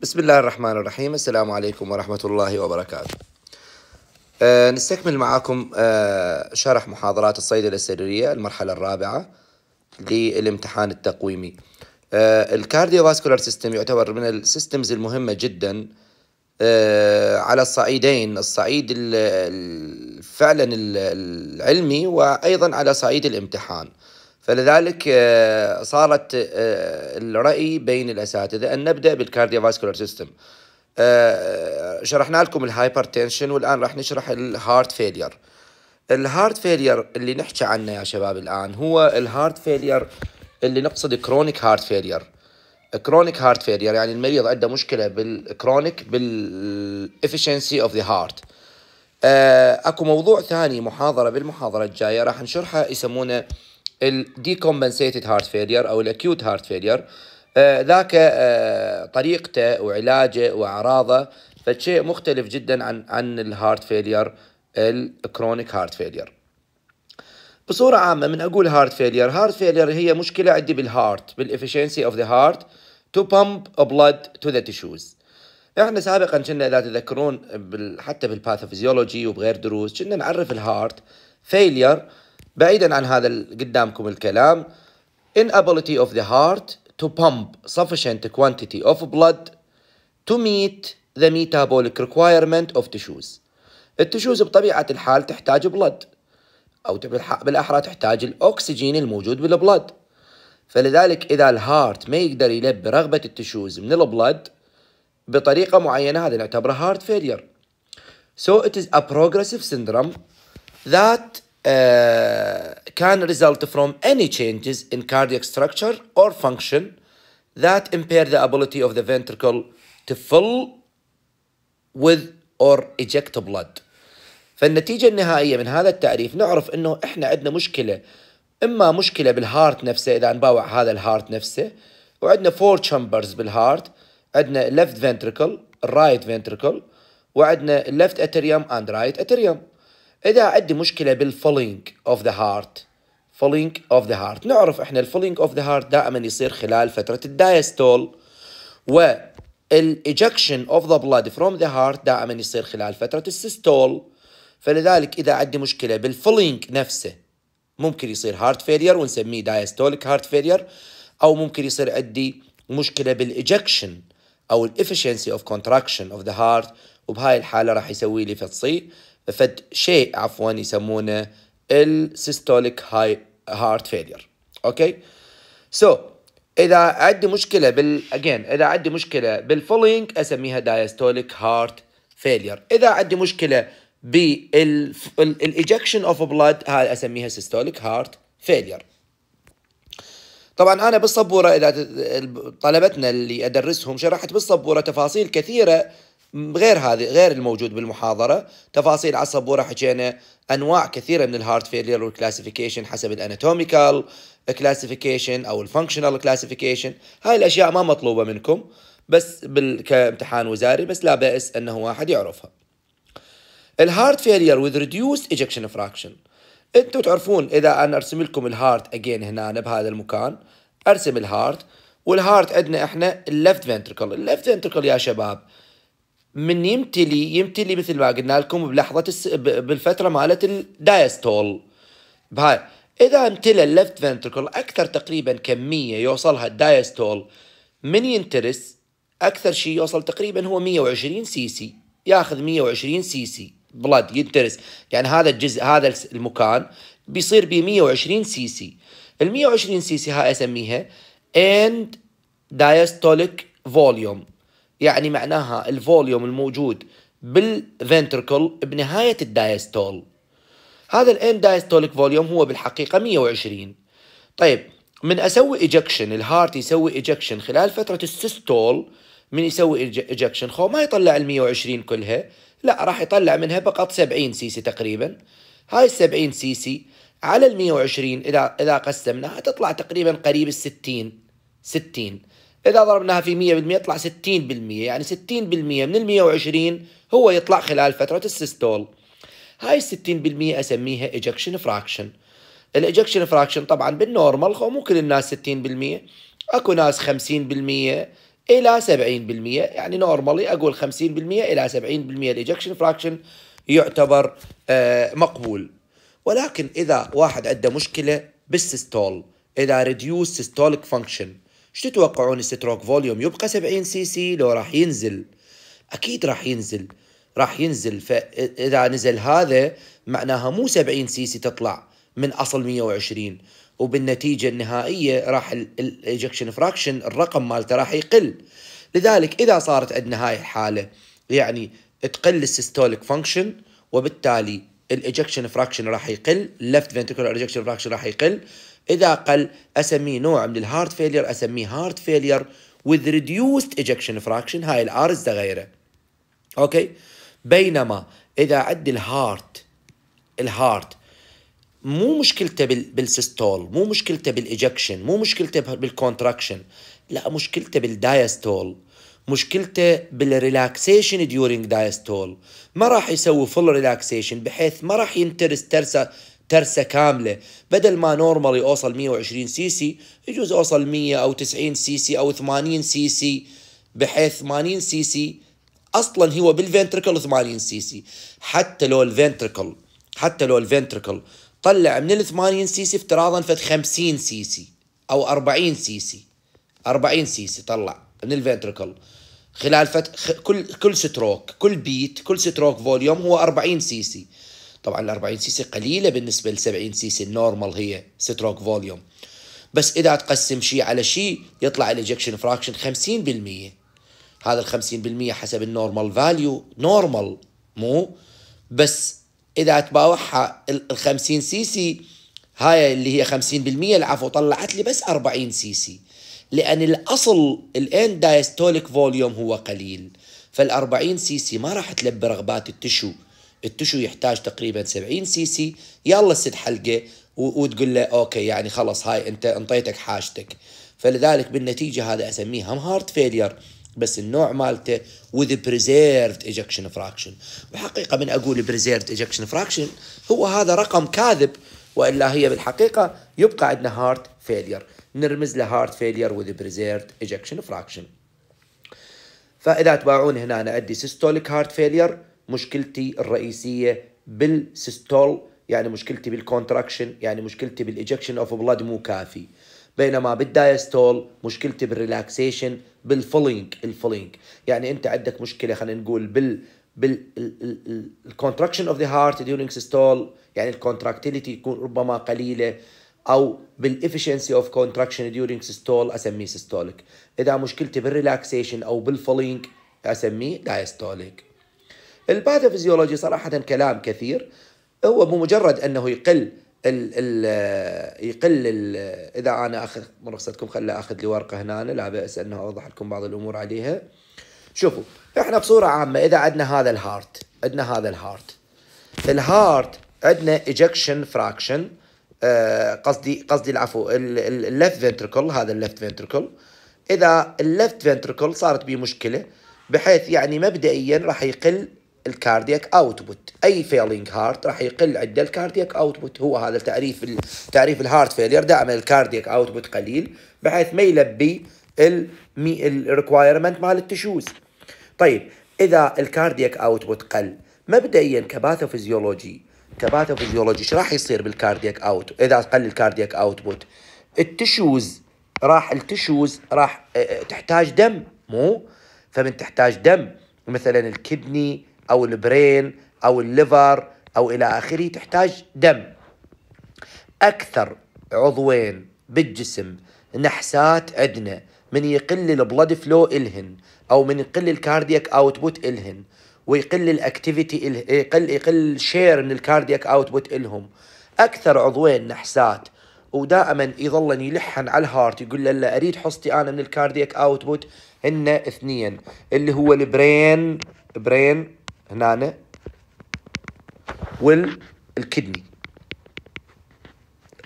بسم الله الرحمن الرحيم السلام عليكم ورحمة الله وبركاته أه نستكمل معاكم أه شرح محاضرات الصيدلة السريرية المرحلة الرابعة للامتحان التقويمي أه فاسكولار سيستم يعتبر من السيستمز المهمة جدا أه على الصعيدين الصعيد فعلا العلمي وأيضا على صعيد الامتحان فلذلك آه، صارت آه، الرأي بين الأساتذة أن نبدأ بالكارديوفاسكولار سيستم آه، شرحنا لكم الهايبرتنشن والآن راح نشرح الهارت فيلير الهارت فيلير اللي نحكي عنه يا شباب الآن هو الهارت فيلير اللي نقصد كرونيك هارت فيلير كرونيك هارت فيلير يعني المريض عنده مشكله بالكرونيك بالافشنسي اوف ذا هارت اكو موضوع ثاني محاضره بالمحاضره الجايه راح نشرحه يسمونه الديكومبنسيتد هارت فيلير او الاكيوت هارت فيلير ذاك آه، طريقته وعلاجه واعراضه فشيء مختلف جدا عن عن الهارت فيلير الكرونيك هارت فيلير بصورة عامة من أقول هارت فيلير هارت فيلير هي مشكلة عندي بالهارت بالإفشنسي أوف ذا هارت تو بامب بلاد تو ذا تيشوز احنا سابقا كنا اذا تذكرون حتى بالباثوفيزيولوجي وبغير دروس كنا نعرف الهارت فيلير بعيدا عن هذا قدامكم الكلام inability of the heart to pump sufficient quantity of blood to meet the metabolic requirement of tissues التشوز بطبيعة الحال تحتاج بلد أو بالأحرى تحتاج الأكسجين الموجود بالبلد فلذلك إذا الهارت ما يقدر يلبي رغبة التشوز من البلد بطريقة معينة هذا نعتبره هارت فيلير So it is a progressive syndrome that can result from any changes in cardiac structure or function that impair the ability of the ventricle to fill with or eject blood. فالنتيجة النهائية من هذا التعريف نعرف انه احنا عندنا مشكلة اما مشكلة بالهارت نفسه اذا نباوع هذا الهارت نفسه وعندنا four chambers بالهارت عندنا left ventricle right ventricle وعندنا left atrium and right atrium إذا عندي مشكلة بالفولينج أوف ذا هارت فولينج أوف ذا هارت نعرف إحنا الفولينج أوف ذا هارت دائما يصير خلال فترة الدايستول والإجكشن أوف ذا بلاد فروم ذا هارت دائما يصير خلال فترة السيستول فلذلك إذا عندي مشكلة بالفولينج نفسه ممكن يصير هارت فيلير ونسميه دايستوليك هارت فيلير أو ممكن يصير عندي مشكلة بالإجكشن أو الإفشنسي أوف كونتراكشن أوف ذا هارت وبهاي الحالة راح يسوي لي فتصي فد شيء عفوا يسمونه السيستوليك هاي هارت فيلير اوكي سو so, اذا عندي مشكله بال again, اذا عندي مشكله بالفولينج اسميها دايستوليك هارت فيلير اذا عندي مشكله بالاجكشن اوف بلاد هاي اسميها سيستوليك هارت فيلير طبعا انا بالصبوره اذا طلبتنا اللي ادرسهم شرحت بالصبوره تفاصيل كثيره غير هذه غير الموجود بالمحاضره تفاصيل على السبوره حكينا انواع كثيره من الهارت فيلير والكلاسيفيكيشن حسب الاناتوميكال كلاسيفيكيشن او الفانكشنال كلاسيفيكيشن هاي الاشياء ما مطلوبه منكم بس بال... كامتحان وزاري بس لا باس انه واحد يعرفها الهارت فيلير وذ ريديوست ايجكشن فراكشن انتم تعرفون اذا انا ارسم لكم الهارت اجين هنا أنا بهذا المكان ارسم الهارت والهارت عندنا احنا اللفت فنتركل اللفت فنتركل يا شباب من يمتلي يمتلي مثل ما قلنا لكم بلحظه الس... بالفتره مالت الدايستول بهاي اذا امتلى اللفت فنتركل اكثر تقريبا كميه يوصلها الدايستول من ينترس اكثر شيء يوصل تقريبا هو 120 سي سي ياخذ 120 سي سي بلد ينترس يعني هذا الجزء هذا المكان بيصير ب 120 سي سي ال 120 سي سي هاي اسميها اند دايستوليك فوليوم يعني معناها الفوليوم الموجود بالفنتركل بنهاية الدايستول هذا الان دايستوليك فوليوم هو بالحقيقة 120 طيب من اسوي ايجكشن الهارت يسوي ايجكشن خلال فترة السيستول من يسوي ايجكشن خو ما يطلع ال 120 كلها لا راح يطلع منها فقط 70 سي سي تقريبا هاي ال 70 سي سي على ال 120 اذا اذا قسمناها تطلع تقريبا قريب ال 60 60 إذا ضربناها في 100% يطلع 60% يعني 60% من ال 120 هو يطلع خلال فترة السيستول هاي ال 60% أسميها إجكشن فراكشن الإجكشن فراكشن طبعا بالنورمال مو كل الناس 60% اكو ناس 50% الى 70% يعني نورمالي اقول 50% الى 70% الايجكشن فراكشن يعتبر آه، مقبول ولكن اذا واحد عنده مشكله بالسيستول اذا ريديوس سيستوليك فانكشن شو تتوقعون الستروك فوليوم يبقى 70 سي سي لو راح ينزل اكيد راح ينزل راح ينزل فاذا نزل هذا معناها مو 70 سي سي تطلع من اصل 120 وبالنتيجه النهائيه راح الايجكشن فراكشن الرقم مالته راح يقل لذلك اذا صارت عندنا هاي الحاله يعني تقل السيستوليك فانكشن وبالتالي الايجكشن فراكشن راح يقل اللفت فنتريكولار ايجكشن فراكشن راح يقل اذا قل اسميه نوع من الهارت فيلير اسميه هارت فيلير with reduced ejection fraction هاي الار الزغيرة غيره اوكي بينما اذا عندي الهارت الهارت مو مشكلته بالسيستول مو مشكلته بالايجكشن مو مشكلته بالكونتراكشن لا مشكلته بالدايستول مشكلته بالريلاكسيشن ديورينج دايستول ما راح يسوي فل ريلاكسيشن بحيث ما راح ينترس ترسه ترسه كامله بدل ما نورمالي اوصل 120 سي سي يجوز اوصل 100 او 90 سي سي او 80 سي سي بحيث 80 سي سي اصلا هو بالفنتركل 80 سي سي حتى لو الفنتركل حتى لو الفنتركل طلع من ال 80 سي سي افتراضا فد 50 سي سي او 40 سي سي 40 سي سي طلع من الفنتركل خلال فت... كل كل ستروك كل بيت كل ستروك فوليوم هو 40 سي سي طبعا ال 40 سي سي قليله بالنسبه ل 70 سي سي النورمال هي ستروك فوليوم بس اذا تقسم شيء على شيء يطلع الاجكشن فراكشن 50% هذا ال 50% حسب النورمال فاليو نورمال مو بس اذا تباوعها ال 50 سي سي هاي اللي هي 50% العفو طلعت لي بس 40 سي سي لان الاصل الان دايستوليك فوليوم هو قليل فال 40 سي سي ما راح تلبي رغبات التشو التشو يحتاج تقريبا 70 سي سي يلا ست حلقه وتقول له اوكي يعني خلص هاي انت انطيتك حاجتك فلذلك بالنتيجه هذا اسميه هم هارت فيلير بس النوع مالته وذ بريزيرفد ايجكشن فراكشن وحقيقه من اقول بريزيرفد ايجكشن فراكشن هو هذا رقم كاذب والا هي بالحقيقه يبقى عندنا هارت فيلير نرمز له هارت فيلير وذ بريزيرفد ايجكشن فراكشن فاذا تباعون هنا انا عندي سيستوليك هارت فيلير مشكلتي الرئيسية بالسيستول يعني مشكلتي بالكونتراكشن يعني مشكلتي بالايجكشن اوف بلاد مو كافي بينما بالدايستول مشكلتي بالريلاكسيشن بالفولينج الفولينج يعني انت عندك مشكله خلينا نقول بال بالكونتراكشن اوف ذا هارت during systole يعني الكونتراكتيليتي تكون ربما قليله او بالافشنسي اوف كونتراكشن during systole اسميه systolic اذا مشكلتي بالريلاكسيشن او بالفولينج اسميه diastolic الباثوفيزيولوجي صراحة كلام كثير هو بمجرد أنه يقل الـ الـ يقل الـ إذا أنا أخذ من رخصتكم خلي أخذ لي ورقة هنا لا بأس أنه أوضح لكم بعض الأمور عليها شوفوا إحنا بصورة عامة إذا عندنا هذا الهارت عندنا هذا الهارت الهارت عندنا ejection fraction آه، قصدي قصدي العفو اللفت فنتركل هذا اللفت فنتركل اذا اللفت فنتركل صارت به مشكله بحيث يعني مبدئيا راح يقل الكاردياك اوتبوت اي فيلينج هارت راح يقل عند الكاردياك اوتبوت هو هذا التعريف تعريف الهارت فيلير دائما الكاردياك اوتبوت قليل بحيث ما يلبي الريكوايرمنت مال التشوز طيب اذا الكاردياك اوتبوت قل مبدئيا كباثوفيزيولوجي كباثوفيزيولوجي ايش راح يصير بالكاردياك اوت اذا قل الكاردياك اوتبوت التشوز راح التشوز راح آه، آه، تحتاج دم مو فمن تحتاج دم مثلا الكدني او البرين او الليفر او الى اخره تحتاج دم اكثر عضوين بالجسم نحسات عندنا من يقل البلد فلو الهن او من يقل الكاردياك اوتبوت الهن ويقل الاكتيفيتي يقل يقل شير من الكاردياك اوتبوت الهم اكثر عضوين نحسات ودائما يظلن يلحن على الهارت يقول له لا اريد حصتي انا من الكاردياك اوتبوت هن اثنين اللي هو البرين برين هنا والكدني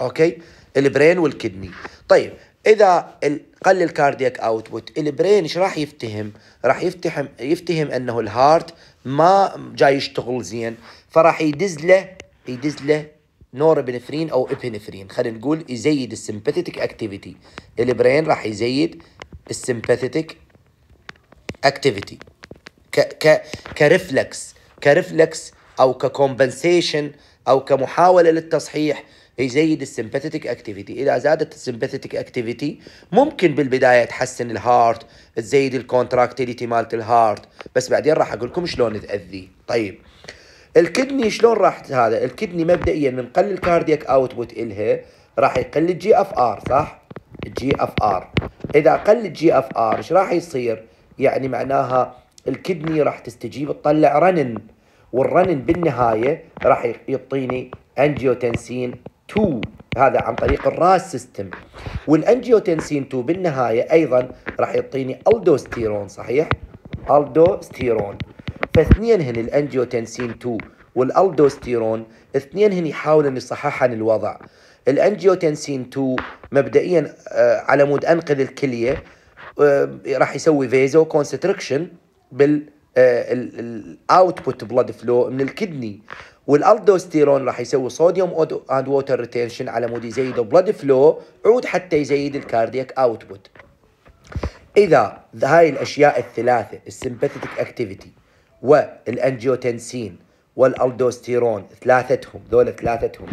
اوكي البرين والكدني طيب اذا قل الكاردياك اوتبوت البرين ايش راح يفتهم راح يفتهم يفتهم انه الهارت ما جاي يشتغل زين فراح يدز له يدز له نوربنفرين او ابنفرين خلينا نقول يزيد السمباثيتك اكتيفيتي البرين راح يزيد السمباثيتك اكتيفيتي ك ك كرفلكس كرفلكس او ككومبنسيشن او كمحاوله للتصحيح يزيد السمباثيتك اكتيفيتي اذا زادت السمباثيتك اكتيفيتي ممكن بالبدايه تحسن الهارت تزيد الكونتراكتيليتي مالت الهارت بس بعدين راح اقول لكم شلون تاذي طيب الكدني شلون راح هذا الكدني مبدئيا من قل الكاردياك اوتبوت الها راح يقل الجي اف ار صح الجي اف ار اذا قل الجي اف ار ايش راح يصير يعني معناها الكدني راح تستجيب تطلع رنن والرنن بالنهايه راح يعطيني انجيوتنسين 2 هذا عن طريق الراس سيستم والانجيوتنسين 2 بالنهايه ايضا راح يعطيني الدوستيرون صحيح؟ الدوستيرون فاثنين هن الانجيوتنسين 2 والالدوستيرون اثنين هن يحاولون يصححن الوضع الانجيوتنسين 2 مبدئيا آه، على مود انقذ الكليه آه، راح يسوي فيزو كونستركشن بالاوتبوت بلاد فلو من الكدني والالدوستيرون راح يسوي صوديوم اند ووتر ريتينشن على مود يزيد بلاد فلو عود حتى يزيد الكاردياك اوتبوت اذا هاي الاشياء الثلاثه السمباثيتك اكتيفيتي والانجيوتنسين والالدوستيرون ثلاثتهم ذول ثلاثتهم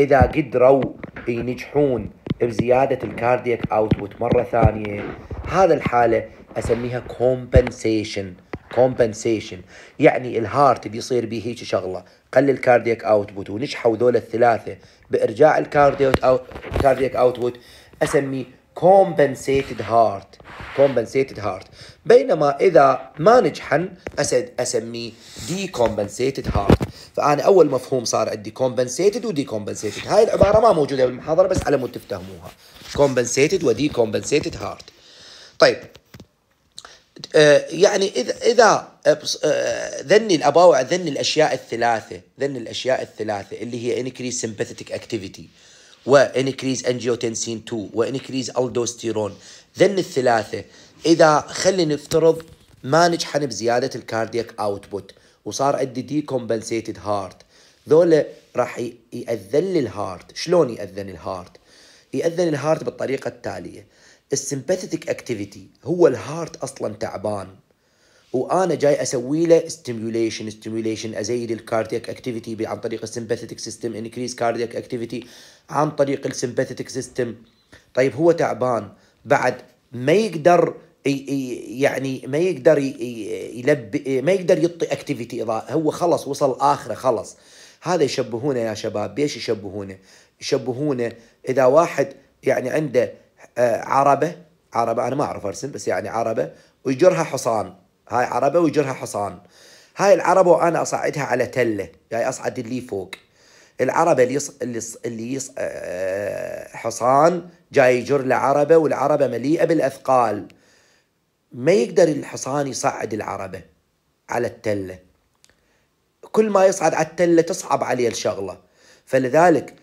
اذا قدروا ينجحون بزياده الكاردياك اوتبوت مره ثانيه هذا الحاله اسميها كومبنسيشن كومبنسيشن يعني الهارت بيصير به هيك شغله قلل الكاردياك اوتبوت ونجحوا ذول الثلاثه بارجاع الكاردياك اوت كاردياك اوتبوت اسميه كومبنسيتد هارت كومبنسيتد هارت بينما اذا ما نجحن اسد اسميه كومبنسيتد هارت فانا اول مفهوم صار عندي كومبنسيتد ودي كومبنسيتد هاي العباره ما موجوده بالمحاضره بس على مود تفتهموها كومبنسيتد ودي كومبنسيتد هارت طيب آه، يعني اذا اذا آه، آه، ذني الاباوع ذني الاشياء الثلاثه ذني الاشياء الثلاثه اللي هي انكريز سمباثيتك اكتيفيتي وانكريز انجيوتنسين 2 وانكريز الدوستيرون ذن الثلاثه اذا خلينا نفترض ما نجحن بزياده الكاردياك اوتبوت وصار عندي دي كومبنسيتد هارت ذولا راح ياذن الهارت شلون ياذن الهارت ياذن الهارت بالطريقه التاليه السمباثيتك اكتيفيتي هو الهارت اصلا تعبان وانا جاي اسوي له ستيميوليشن ستيميوليشن ازيد الكاردياك اكتيفيتي عن طريق السمباثيتك سيستم انكريز كاردياك اكتيفيتي عن طريق السمباثيتك سيستم طيب هو تعبان بعد ما يقدر يعني ما يقدر يلبي ما يقدر يعطي اكتيفيتي هو خلص وصل اخره خلص هذا يشبهونه يا شباب بيش يشبهونه يشبهونه اذا واحد يعني عنده آه، عربه عربه انا ما اعرف ارسم بس يعني عربه ويجرها حصان هاي عربه ويجرها حصان هاي العربه وانا اصعدها على تله يعني اصعد اللي فوق العربه اللي يص... اللي, يص... اللي يص... آه، حصان جاي يجر عربة والعربه مليئه بالاثقال ما يقدر الحصان يصعد العربه على التله كل ما يصعد على التله تصعب عليه الشغله فلذلك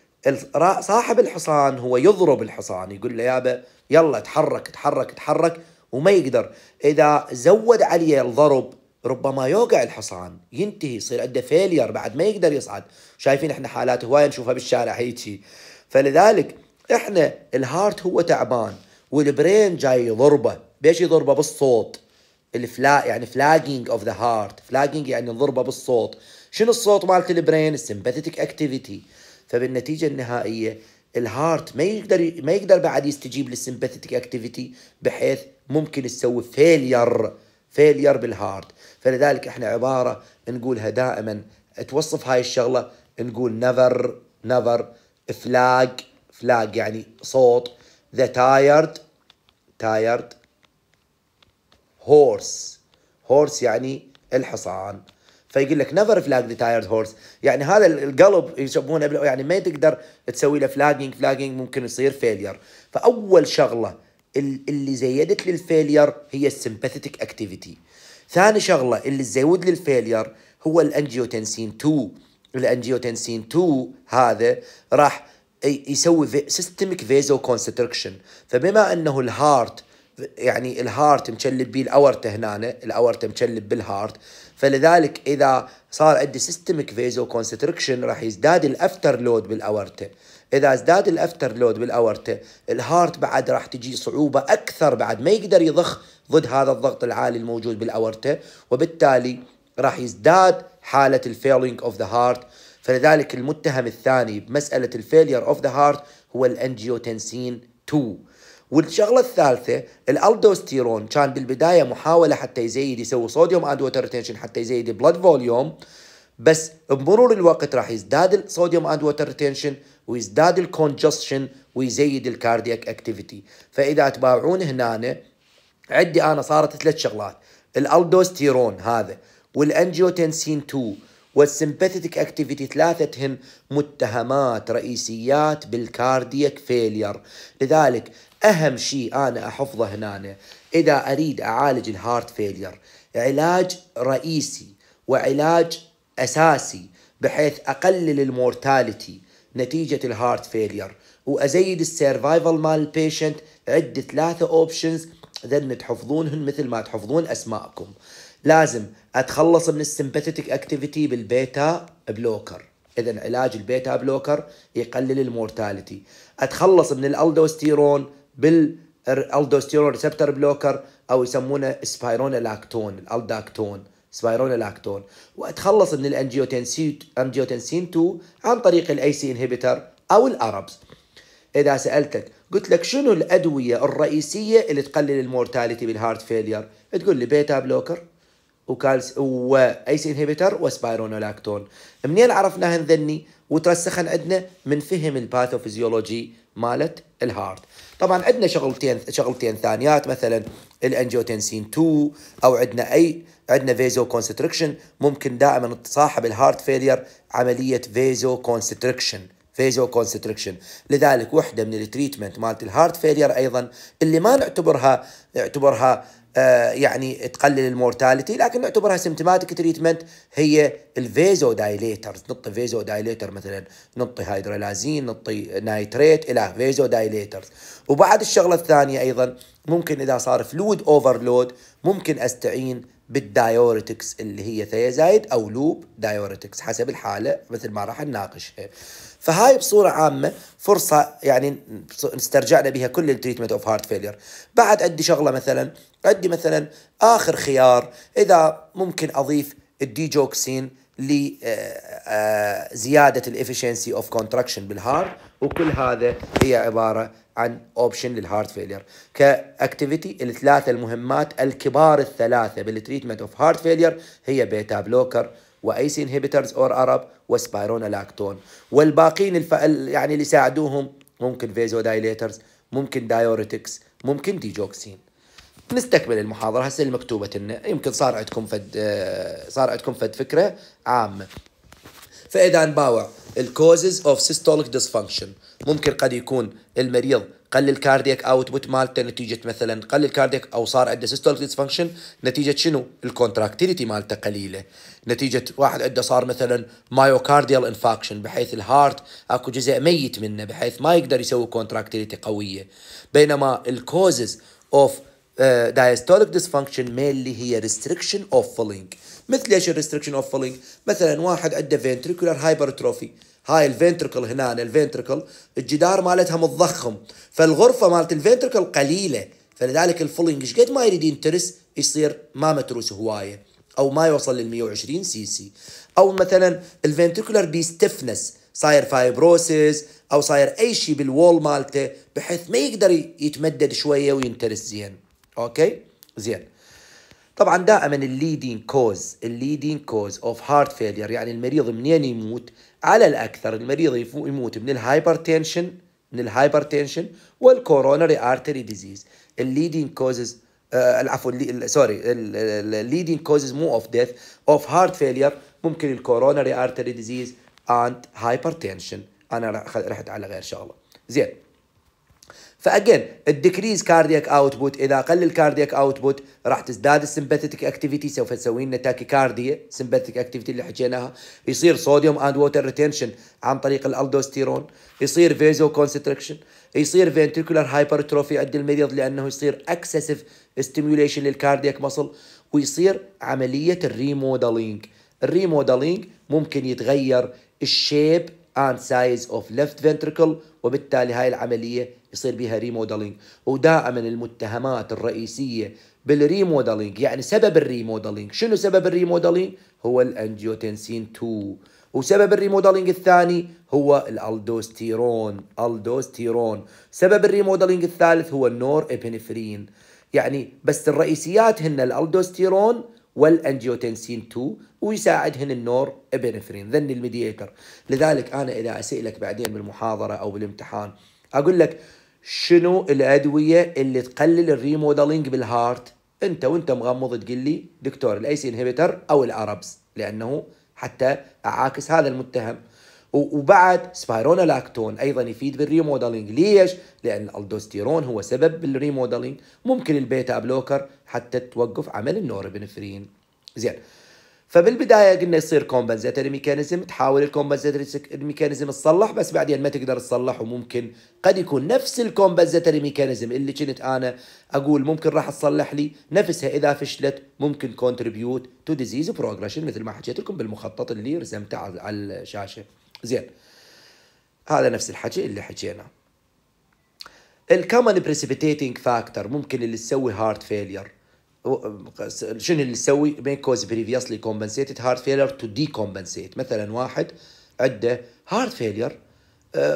صاحب الحصان هو يضرب الحصان يقول له يابا يلا تحرك تحرك تحرك وما يقدر اذا زود عليه الضرب ربما يوقع الحصان ينتهي يصير عنده فيلير بعد ما يقدر يصعد شايفين احنا حالات هوايه نشوفها بالشارع هيجي فلذلك احنا الهارت هو تعبان والبرين جاي يضربه بيش يضربه بالصوت الفلا يعني فلاجينج اوف ذا هارت فلاجينج يعني الضربه بالصوت شنو الصوت مالت البرين السمباثيتك اكتيفيتي فبالنتيجه النهائيه الهارت ما يقدر ما يقدر بعد يستجيب للسمباثيتك اكتيفيتي بحيث ممكن تسوي فيلير فيلير بالهارت فلذلك احنا عباره نقولها دائما توصف هاي الشغله نقول نذر نذر فلاج فلاج يعني صوت ذا تايرد تايرد هورس هورس يعني الحصان فيقول لك نيفر فلاج ذا تايرد هورس يعني هذا القلب يسمونه يعني ما تقدر تسوي له فلاجنج فلاجنج ممكن يصير فيلير فاول شغله اللي زيدت للفيلير هي السمباثيتك اكتيفيتي ثاني شغله اللي تزود للفيلير هو الانجيوتنسين 2 الانجيوتنسين 2 هذا راح يسوي سيستمك فيزو كونستركشن فبما انه الهارت يعني الهارت مشلب بيه الاورته هنا الاورته مشلب بالهارت فلذلك اذا صار عندي سيستمك فيزو كونستركشن راح يزداد الافتر لود بالاورته اذا ازداد الافتر لود بالاورته الهارت بعد راح تجي صعوبه اكثر بعد ما يقدر يضخ ضد هذا الضغط العالي الموجود بالاورته وبالتالي راح يزداد حاله الفيلينج اوف ذا هارت فلذلك المتهم الثاني بمساله الفيلير اوف ذا هارت هو الانجيوتنسين 2 والشغله الثالثه الالدوستيرون كان بالبدايه محاوله حتى يزيد يسوي صوديوم اند ووتر ريتنشن حتى يزيد بلاد فوليوم بس بمرور الوقت راح يزداد الصوديوم اند ووتر ريتنشن ويزداد الكونجستشن ويزيد الكاردياك اكتيفيتي فاذا تباعون هنا عندي انا صارت ثلاث شغلات الالدوستيرون هذا والانجيوتنسين 2 والسمباثيتك اكتيفيتي ثلاثتهم متهمات رئيسيات بالكاردياك فيلير لذلك اهم شيء انا احفظه هنا اذا اريد اعالج الهارت فيلير علاج رئيسي وعلاج اساسي بحيث اقلل المورتاليتي نتيجه الهارت فيلير وازيد السرفايفل مال البيشنت عد ثلاثه اوبشنز ذن تحفظونهن مثل ما تحفظون اسماءكم لازم اتخلص من السمبثيتك اكتيفيتي بالبيتا بلوكر اذا علاج البيتا بلوكر يقلل المورتاليتي اتخلص من الالدوستيرون بالالدوستيرون ريسبتر بلوكر او يسمونه لاكتون الالداكتون لاكتون واتخلص من الانجيوتنسين انجيوتنسين 2 عن طريق الاي سي انهبيتر او الاربس اذا سالتك قلت لك شنو الادويه الرئيسيه اللي تقلل المورتاليتي بالهارت فيلير تقول لي بيتا بلوكر وكالس سي انهبيتر وسبايرونولاكتون منين عرفناها نذني وترسخن عندنا من فهم الباثوفيزيولوجي مالت الهارت طبعا عندنا شغلتين شغلتين ثانيات مثلا الانجيوتنسين 2 او عندنا اي عندنا فيزو كونستركشن ممكن دائما تصاحب الهارت فيلير عمليه فيزو كونستركشن فيزو كونستركشن لذلك وحده من التريتمنت مالت الهارت فيلير ايضا اللي ما نعتبرها نعتبرها آه، يعني تقلل المورتاليتي لكن نعتبرها سيمتوماتيك تريتمنت هي الفيزو دايليترز نعطي فيزو دايليتر مثلا نعطي هيدرولازين نعطي نايتريت الى فيزو دايليترز وبعد الشغله الثانيه ايضا ممكن اذا صار فلويد اوفرلود ممكن استعين بالدايوريتكس اللي هي ثيازايد او لوب دايوريتكس حسب الحاله مثل ما راح نناقشها فهاي بصوره عامه فرصه يعني استرجعنا بها كل التريتمنت اوف هارت فيلير بعد عندي شغله مثلا عندي مثلا اخر خيار اذا ممكن اضيف الديجوكسين لزياده الافشنسي اوف كونتراكشن بالهارت وكل هذا هي عباره عن اوبشن للهارت فيلير كاكتيفيتي الثلاثه المهمات الكبار الثلاثه بالتريتمنت اوف هارت فيلير هي بيتا بلوكر وايس انهبيترز اور ارب وسبايرونالاكتون والباقين الف... يعني اللي يساعدوهم ممكن فيزو دايليترز ممكن دايوريتكس ممكن ديجوكسين نستكمل المحاضرة هسه المكتوبة يمكن صار عندكم فد صار عندكم فد فكرة عامة فإذا نباوع الكوزز اوف سيستوليك dysfunction ممكن قد يكون المريض قل الكاردياك اوتبوت مالته نتيجه مثلا قل الكاردياك او صار عنده سيستوليك ديسفانكشن نتيجه شنو؟ الكونتراكتيليتي مالته قليله نتيجه واحد عنده صار مثلا مايوكارديال انفاكشن بحيث الهارت اكو جزء ميت منه بحيث ما يقدر يسوي كونتراكتيليتي قويه بينما الكوزز اوف دايستوليك ديسفانكشن مينلي هي ريستريكشن اوف فولينج مثل ايش الريستريكشن اوف فولينج مثلا واحد عنده فينتريكولار هايبرتروفي هاي الفنتركل هنا الفنتركل الجدار مالتها متضخم فالغرفه مالت الفنتركل قليله فلذلك الفولينج ايش قد ما يريد ينترس يصير ما متروس هوايه او ما يوصل لل 120 سي سي او مثلا الفنتركولر بيستفنس صاير فايبروسيس او صاير اي شيء بالوول مالته بحيث ما يقدر يتمدد شويه وينترس زين اوكي زين طبعا دائما الليدين كوز الليدين كوز اوف هارت فيلير يعني المريض منين يموت على الأكثر المريض يموت من الهايبرتنشن من الهايبرتنشن والكورونري ارتري ديزيز الليدنج كوزز العفو سوري الليدنج كوزز مو اوف ديث اوف هارت فيلير ممكن الكورونري ارتري ديزيز اند هايبرتنشن انا رحت على غير شغله زين فاجين الديكريز كاردياك اوتبوت اذا قل الكاردياك اوتبوت راح تزداد السمباثيتك اكتيفيتي سوف تسوي لنا تاكيكارديا سمباثيتك اكتيفيتي اللي حكيناها يصير صوديوم اند ووتر ريتنشن عن طريق الالدوستيرون يصير فيزو كونستركشن يصير فينتركولار هايبرتروفي عند المريض لانه يصير اكسسيف ستيموليشن للكاردياك مسل ويصير عمليه الريمودلينج الريمودلينج ممكن يتغير الشيب and size of left ventricle وبالتالي هاي العملية يصير بها ريمودلينج ودائما المتهمات الرئيسيه بالريمودلينج يعني سبب الريمودلينج شنو سبب الريمودلينج هو الانجيوتنسين 2 وسبب الريمودلينج الثاني هو الالدوستيرون الدوستيرون سبب الريمودلينج الثالث هو النور ابنفرين يعني بس الرئيسيات هن الالدوستيرون والانجيوتنسين 2 ويساعدهن النور ابنفرين ذن الميدياتر لذلك انا اذا اسالك بعدين بالمحاضره او بالامتحان اقول لك شنو الادويه اللي تقلل الريمودلينج بالهارت انت وانت مغمض تقول لي دكتور الايس انهبيتر او الاربس لانه حتى اعاكس هذا المتهم وبعد لاكتون ايضا يفيد بالريمودلينج ليش لان الالدوستيرون هو سبب بالريمودلينج ممكن البيتا بلوكر حتى توقف عمل النوربنفرين زين فبالبدايه قلنا يصير كومبنسيتري ميكانيزم تحاول الكومبنسيتري ميكانيزم تصلح بس بعدين ما تقدر تصلح وممكن قد يكون نفس الكومبنسيتري ميكانيزم اللي كنت انا اقول ممكن راح تصلح لي نفسها اذا فشلت ممكن كونتريبيوت تو ديزيز بروجريشن مثل ما حكيت لكم بالمخطط اللي رسمته على الشاشه زين هذا نفس الحكي اللي حكيناه الكومن بريسيبيتيتنج فاكتور ممكن اللي تسوي هارت فيلير شنو اللي نسوي بين كوز بريفيسلي كومبنسيتد هارت فيلر تو دي كومبنسيت مثلا واحد عنده هارت فيلر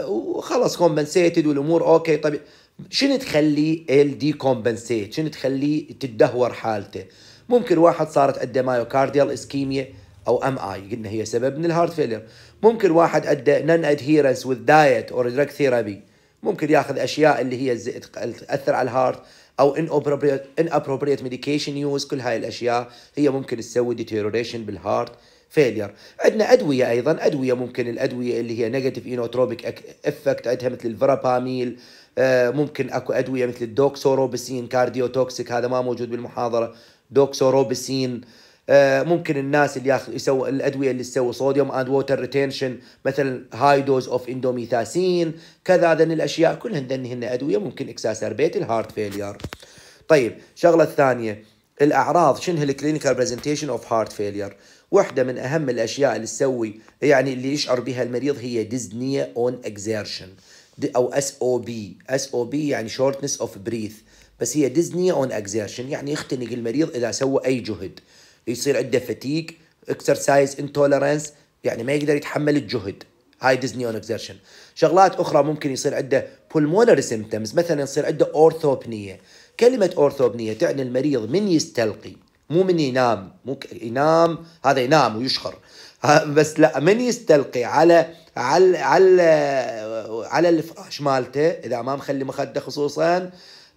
وخلص كومبنسيتد والامور اوكي طيب شنو تخلي ال دي كومبنسيت شنو تخلي تدهور حالته ممكن واحد صارت عنده مايوكارديال اسكيميا او ام اي قلنا هي سبب من الهارت فيلر ممكن واحد عنده نن ادهيرنس وذ دايت اور دراج ثيرابي ممكن ياخذ اشياء اللي هي تاثر على الهارت او inappropriate medication use كل هاي الاشياء هي ممكن تسوي deterioration بالهارت فيلير عندنا ادويه ايضا ادويه ممكن الادويه اللي هي نيجاتيف اينوتروبيك افكت عندها مثل الفراباميل آه، ممكن اكو ادويه مثل الدوكسوروبسين توكسيك هذا ما موجود بالمحاضره دوكسوروبسين آه، ممكن الناس اللي ياخذ يسوي الادويه اللي تسوي صوديوم اند ووتر ريتينشن مثل هاي دوز اوف اندوميثاسين كذا ذن الاشياء كلهن هن ادويه ممكن اكساسربيت الهارت فيلير طيب شغله ثانيه الاعراض شنو الكلينيكال برزنتيشن اوف هارت فيلير واحدة من أهم الأشياء اللي تسوي يعني اللي يشعر بها المريض هي ديزنيا أون إكزيرشن أو اس او بي اس او بي يعني شورتنس اوف بريث بس هي ديزنيا أون إكزيرشن يعني يختنق المريض إذا سوى أي جهد يصير عنده فتيك اكسرسايز انتولرنس يعني ما يقدر يتحمل الجهد هاي ديزني اون اكزرشن شغلات اخرى ممكن يصير عنده بولمونر سيمتمز مثلا يصير عنده اورثوبنيه كلمه اورثوبنيه تعني المريض من يستلقي مو من ينام مو ينام هذا ينام ويشخر بس لا من يستلقي على على على على الفراش مالته اذا ما مخلي مخده خصوصا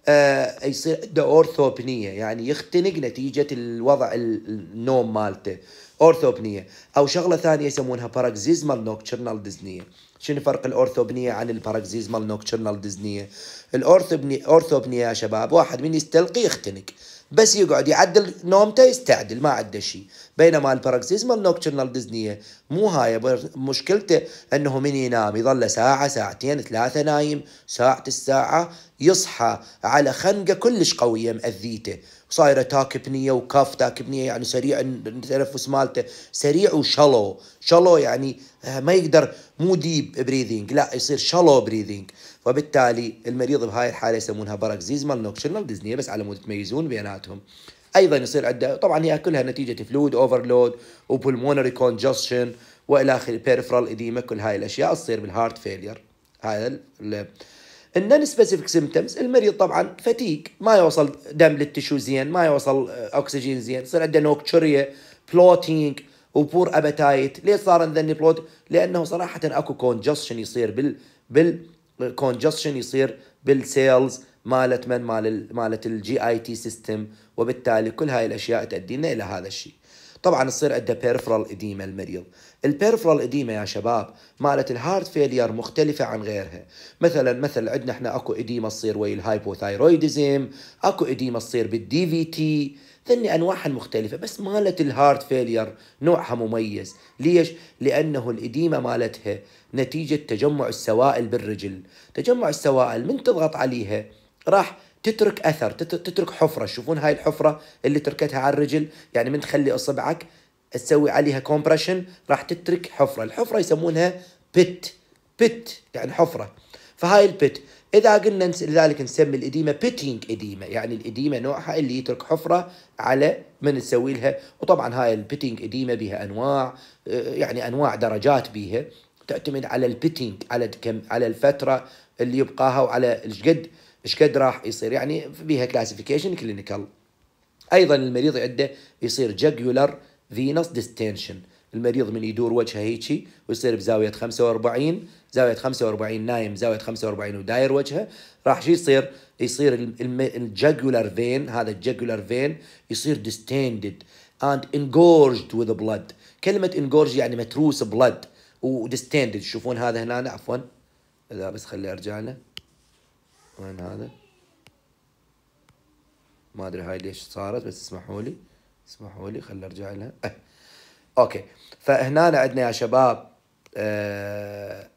آه يصير عنده اورثوبنيه يعني يختنق نتيجه الوضع النوم مالته اورثوبنيه او شغله ثانيه يسمونها باراكزيزمال نوكتشرنال ديزنيه شنو فرق الاورثوبنيه عن الباراكزيزمال نوكتشرنال ديزنيه الاورثوبنيه يا شباب واحد من يستلقي يختنق بس يقعد يعدل نومته يستعدل ما عنده شيء بينما الباراكسيزمال نوكتشرنال ديزنيه مو هاي مشكلته انه من ينام يظل ساعه ساعتين ثلاثه نايم ساعه الساعه يصحى على خنقه كلش قويه مأذيته صايره تاكبنيه وكاف تاكبنيه يعني سريع التنفس مالته سريع وشلو شلو يعني آه، ما يقدر مو ديب بريذنج لا يصير شلو بريذنج وبالتالي المريض بهاي الحاله يسمونها باراكزيزمال نوكشنال ديزني بس على مود تميزون بيناتهم ايضا يصير عنده طبعا هي كلها نتيجه اوفر اوفرلود وبلمونري كونجستشن والى اخره بيرفرال اديما كل هاي الاشياء تصير بالهارت فيلير هذا ان سبيسيفيك سيمتمز المريض طبعا فتيك ما يوصل دم للتشو زين ما يوصل اكسجين آه، زين يصير عنده نوكتشوريا بلوتينج وبور ابتايت ليش صار عندنا بلوت لانه صراحه اكو كونجستشن يصير بال بال كونجستشن يصير بالسيلز مالت من مال مالت الجي اي تي سيستم وبالتالي كل هاي الاشياء تؤدينا الى هذا الشيء طبعا تصير عنده بيرفرال اديما المريض البيرفرال اديما يا شباب مالت الهارت فيلير مختلفه عن غيرها مثلا مثلا عندنا احنا اكو اديما تصير ويا الهايبوثايرويدزم اكو اديما تصير بالدي في تي ثني انواعها مختلفه بس مالت الهارت فيلير نوعها مميز ليش لانه الاديمه مالتها نتيجه تجمع السوائل بالرجل تجمع السوائل من تضغط عليها راح تترك اثر تترك حفره شوفون هاي الحفره اللي تركتها على الرجل يعني من تخلي اصبعك تسوي عليها كومبريشن راح تترك حفره الحفره يسمونها بت بت يعني حفره فهاي البت اذا قلنا لذلك نسمي الاديمه بيتينج اديمه يعني الاديمه نوعها اللي يترك حفره على من تسوي لها وطبعا هاي البيتينج اديمه بها انواع آه، يعني انواع درجات بها تعتمد على البيتينج على كم على الفتره اللي يبقاها وعلى ايش قد ايش قد راح يصير يعني بيها كلاسيفيكيشن كلينيكال ايضا المريض عنده يصير جاكيولار فينوس ديستنشن المريض من يدور وجهه هيجي ويصير بزاويه 45 زاويه 45 نايم زاويه 45 وداير وجهه راح شو يصير؟ يصير الجاكيولار فين هذا الجاكيولار فين يصير ديستندد اند انجورجد وذ بلاد كلمه انجورج يعني متروس بلد وديستندد تشوفون هذا هنا عفوا لا بس خلي ارجع له وين هذا ما ادري هاي ليش صارت بس اسمحوا لي اسمحوا لي خل ارجع لها أه. اوكي فهنا عندنا يا شباب آه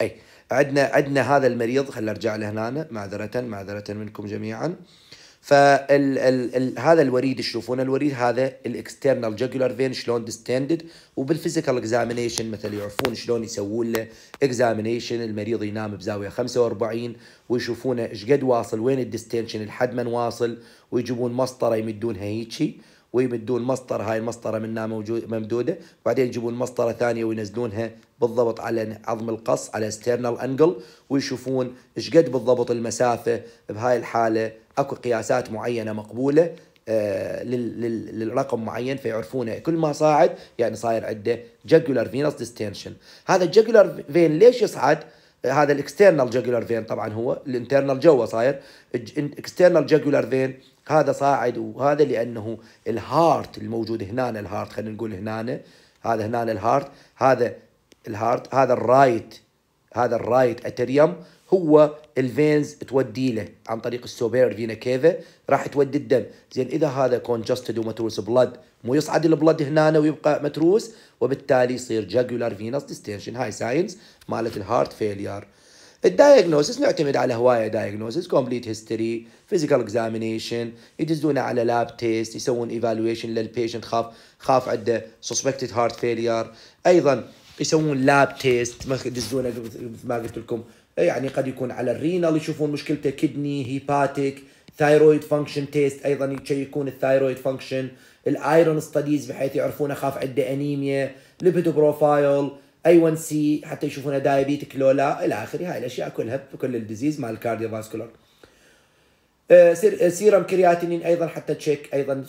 اي عندنا عندنا هذا المريض خل ارجع لهنا معذره معذره منكم جميعا فهذا الوريد تشوفونه الوريد هذا الاكسترنال جاكولار فين شلون ديستندد وبالفيزيكال اكزامينيشن مثل يعرفون شلون يسوون له اكزامينيشن المريض ينام بزاويه 45 ويشوفونه ايش قد واصل وين الديستنشن لحد ما واصل ويجيبون مسطره يمدونها هيجي ويمدون مسطره هاي المسطره منها موجود ممدوده وبعدين يجيبون مسطره ثانيه وينزلونها بالضبط على عظم القص على external انجل ويشوفون ايش قد بالضبط المسافه بهاي الحاله اكو قياسات معينه مقبوله آه، للرقم معين فيعرفونه كل ما صاعد يعني صاير عنده جاكولار فينس ديستنشن هذا الجاكولار فين ليش يصعد؟ هذا الاكسترنال جاكولار فين طبعا هو الانترنال جوا صاير اكسترنال جاكولار فين هذا صاعد وهذا لانه الهارت الموجود هنا الهارت خلينا نقول هنا هذا هنا الهارت هذا الهارت هذا الرايت هذا الرايت اتريوم هو الفينز تودي له عن طريق السوبير فينا كيفا راح تودي الدم زين اذا هذا كونجستد ومتروس بلد مو يصعد البلد هنا ويبقى متروس وبالتالي يصير جاكولار فينس ديستنشن هاي ساينس مالت الهارت فيلير الدايجنوسيس نعتمد على هوايه دايجنوسيس كومبليت هيستوري فيزيكال اكزامينيشن يدزونه على لاب تيست يسوون ايفالويشن للبيشنت خاف خاف عنده سسبكتد هارت فيلير ايضا يسوون لاب تيست يدزونه مثل ما قلت لكم إيه، يعني قد يكون على الرينال يشوفون مشكلته كدني هيباتيك ثايرويد فانكشن تيست ايضا يشيكون الثايرويد فانكشن الايرون ستاديز بحيث يعرفون اخاف عنده انيميا ليبيد بروفايل اي 1 سي حتى يشوفونها دايابيتك لو لا الى اخره هاي الاشياء كلها كل الديزيز مال فاسكولر آه، آه، سيرم كرياتينين ايضا حتى تشيك ايضا